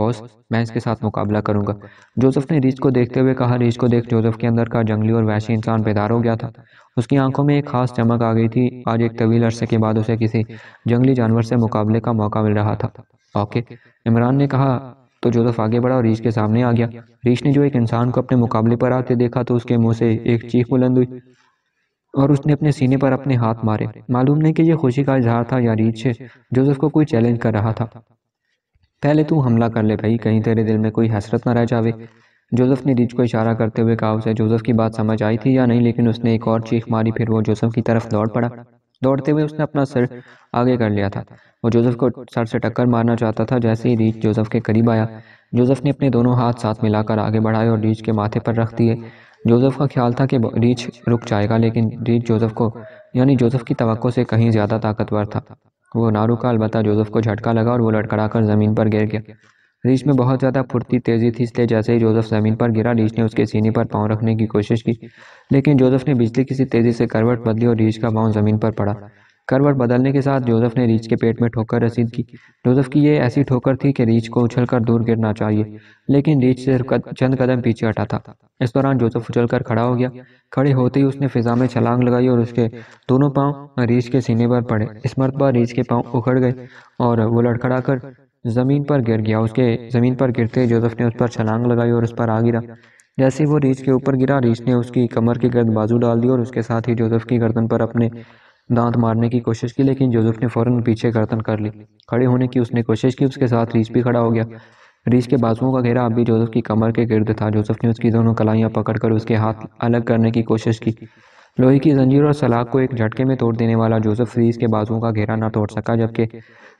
बॉस मैं इसके साथ मुकाबला करूंगा जोसेफ ने रीछ को देखते हुए कहा रीछ को देख जोसेफ के अंदर का जंगली और वैशी इंसान बेदार हो गया था उसकी आंखों में एक खास चमक आ गई थी आज एक तवील अरसे के बाद उसे किसी जंगली जानवर से मुकाबले का मौका मिल रहा था ओके इमरान ने कहा तो जोसफ आगे बढ़ा और रीश के सामने आ गया रीश ने जो एक इंसान को अपने मुकाबले पर आते देखा तो उसके मुंह से एक चीख बुलंद हुई और उसने अपने सीने पर अपने हाथ मारे मालूम नहीं कि यह खुशी का इजहार था या रीच जोसफ को कोई चैलेंज कर रहा था पहले तू हमला कर ले भाई कहीं तेरे दिल में कोई हसरत ना रह जावे जोसफ ने रीच को इशारा करते हुए कहा उसे जोसफ की बात समझ आई थी या नहीं लेकिन उसने एक और चीख मारी फिर वो जोसफ की तरफ दौड़ पड़ा दौड़ते हुए उसने अपना सिर आगे कर लिया था वो जोसेफ को सर से टक्कर मारना चाहता था जैसे ही रीच जोसेफ के करीब आया जोसेफ ने अपने दोनों हाथ साथ मिलाकर आगे बढ़ाए और रीच के माथे पर रख दिए जोसेफ का ख्याल था कि रीच रुक जाएगा लेकिन रीच जोसेफ को यानी जोसेफ की तो से कहीं ज़्यादा ताकतवर था वो ना रुका अलबत्ता जोसेफ को झटका लगा और वो लड़खड़ाकर ज़मीन पर गिर गया रीछ में बहुत ज़्यादा फुर्ती तेज़ी थी इसलिए जैसे ही जोसेफ ज़मीन पर गिरा रीछ ने उसके सीने पर पाँव रखने की कोशिश की लेकिन जोसेफ ने बिजली किसी तेज़ी से करवट बदली और रीछ का पाँव ज़मीन पर पड़ा करवट बदलने के साथ जोसेफ ने रीच के पेट में ठोकर रसीद की जोसेफ की ये ऐसी ठोकर थी कि रीच को कर दूर गिरना चाहिए लेकिन रीच सिर्फ चंद कदम पीछे हटा था इस दौरान जोसेफ कर खड़ा हो गया खड़े होते ही उसने फिजा में छलांग लगाई और उसके दोनों पाँव रीच के सीने पर पड़े इस मरतबा रीच के पाँव उखड़ गए और वो कर ज़मीन पर गिर गया उसके ज़मीन पर गिरते जोसफ ने उस पर छलांग लगाई और उस पर आ गिरा जैसे वो रीछ के ऊपर गिरा रीछ ने उसकी कमर के गर्द बाजू डाल दी और उसके साथ ही जोसफ की गर्दन पर अपने दांत मारने की कोशिश की लेकिन जोसफ ने फ़ौरन पीछे गर्दन कर ली खड़े होने की उसने कोशिश की उसके साथ रीछ भी खड़ा हो गया रीछ के बाजुओं का घेरा अभी जोसफ की कमर के गिर्द था जोसफ ने उसकी दोनों कलाइयाँ पकड़कर उसके हाथ अलग करने की कोशिश की लोहे की जंजीर और सलाख को एक झटके में तोड़ देने वाला जोसफ रीस के बाजुओं का घेरा ना तोड़ सका जबकि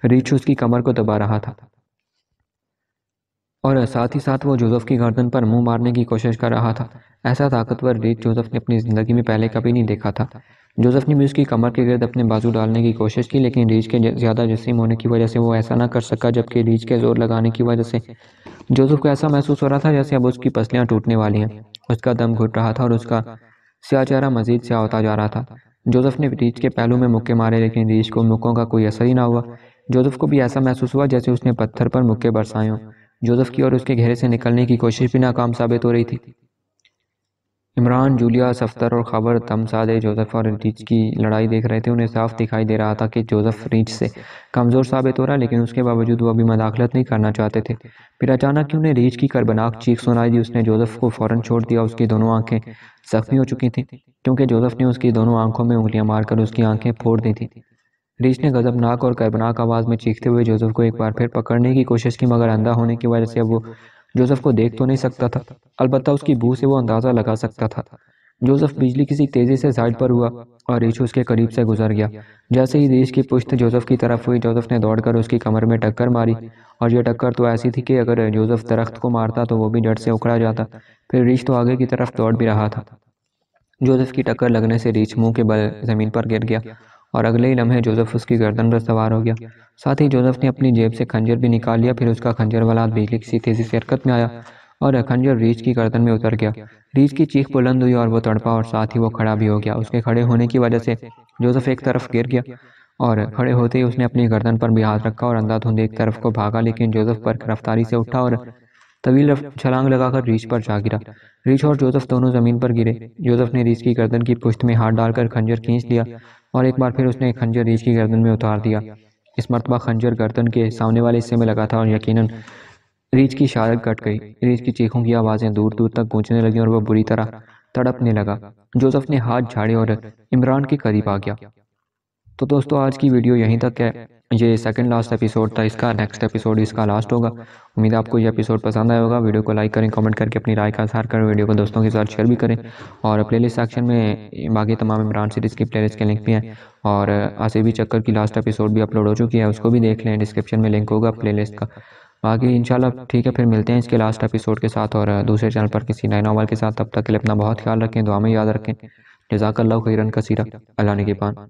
रीछ उसकी कमर को दबा रहा था और साथ ही साथ वो जोसेफ की गर्दन पर मुंह मारने की कोशिश कर रहा था ऐसा ताकतवर रीछ जोसेफ ने अपनी ज़िंदगी में पहले कभी नहीं देखा था जोसेफ ने भी उसकी कमर के गर्द अपने बाजू डालने की कोशिश की लेकिन रीछ के ज़्यादा जसीम होने की वजह से वो ऐसा ना कर सका जबकि रीछ के ज़ोर लगाने की वजह से जोसेफ को ऐसा महसूस हो रहा था जैसे अब उसकी पसलियाँ टूटने वाली हैं उसका दम घुट रहा था और उसका स्या चेहरा मजीद स्या होता जा रहा था जोसेफ ने रीछ के पहलू में मुक्के मारे लेकिन रीछ को मुक्कों का कोई असर ही ना हुआ जोसेफ को भी ऐसा महसूस हुआ जैसे उसने पत्थर पर मुक्के बरसाए हों जोसेफ की और उसके घेरे से निकलने की कोशिश भी नाकाम साबित हो रही थी इमरान जूलिया सफ्तर और खबर तमसादे जोसेफ और रीच की लड़ाई देख रहे थे उन्हें साफ दिखाई दे रहा था कि जोसेफ रीच से कमज़ोर साबित हो रहा है लेकिन उसके बावजूद वो अभी मदाखलत नहीं करना चाहते थे फिर अचानक उन्हें रीच की करबनाक चीख सुनाई दी उसने जोसेफ को फ़ौरन छोड़ दिया उसकी दोनों आंखें जख्मी हो चुकी थीं क्योंकि जोसेफ ने उसकी दोनों आंखों में उंगलियाँ मारकर उसकी आंखें फोड़ दी थी रीच ने गजबनाक और कर्बनाक आवाज़ में चीखते हुए जोसेफ को एक बार फिर पकड़ने की कोशिश की मगर अंधा होने की वजह से वो जोसेफ को देख तो नहीं सकता था अलबत्त उसकी बू से वो अंदाज़ा लगा सकता था जोसेफ बिजली किसी तेज़ी से साइड पर हुआ और रीछ उसके करीब से गुजर गया जैसे ही रीछ की पुश्त जोसेफ की तरफ हुई जोसेफ ने दौड़कर उसकी कमर में टक्कर मारी और यह टक्कर तो ऐसी थी कि अगर जोसेफ दरख्त को मारता तो वो भी डट से उखड़ा जाता फिर रीछ तो आगे की तरफ दौड़ भी रहा था जोसेफ की टक्कर लगने से रीछ मुंह के बल ज़मीन पर गिर गया और अगले ही लम्हे जोसेफ उसकी गर्दन पर सवार हो गया साथ ही जोसेफ ने अपनी जेब से खंजर भी निकाल लिया फिर उसका खंजर वाला बिजली की तेज़ी से हरकत में आया और खंजर रीछ की गर्दन में उतर गया रीछ की चीख बुलंद हुई और वो तड़पा और साथ ही वो खड़ा भी हो गया उसके खड़े होने की वजह से जोसेफ एक तरफ गिर गया और खड़े होते ही उसने अपनी गर्दन पर भी हाथ रखा और अंधाधुंध एक तरफ को भागा लेकिन जोसेफ पर रफ्तारी से उठा और तवील छलांग लगाकर रीछ पर जा गिरा रीछ और जोसेफ दोनों जमीन पर गिरे जोसेफ ने रीछ की गर्दन की पुश्त में हाथ डालकर खंजर खींच लिया और एक बार फिर उसने खंजर रीछ की गर्दन में उतार दिया इस मरतबा खंजर गर्दन के सामने वाले हिस्से में लगा था और यकीनन रीछ की शारक कट गई रीछ की चीखों की आवाज़ें दूर दूर तक गूंजने लगीं और वह बुरी तरह तड़पने लगा जोसफ ने हाथ झाड़े और इमरान के करीब आ गया तो दोस्तों आज की वीडियो यहीं तक है ये सेकंड लास्ट एपिसोड था इसका नेक्स्ट एपिसोड इसका लास्ट होगा उम्मीद आपको ये एपिसोड पसंद आया होगा वीडियो को लाइक करें कमेंट करके अपनी राय का आसार करें वीडियो को दोस्तों के साथ शेयर भी करें और प्लेलिस्ट सेक्शन में बाकी तमाम इमरान सीरीज़ की लिस्ट के लिंक भी हैं और आसिबी चक्कर की लास्ट एपिसोड भी अपलोड हो चुकी है उसको भी देख लें डिस्क्रिप्शन में लिंक होगा लिस्ट का बाकी इंशाल्लाह ठीक है फिर मिलते हैं इसके लास्ट एपिसोड के साथ और दूसरे चैनल पर किसी नए नावल के साथ तब तक के लिए अपना बहुत ख्याल रखें दुआ में याद रखें जजाकल्ला खैरन कसीरा अल्लाह ने के पान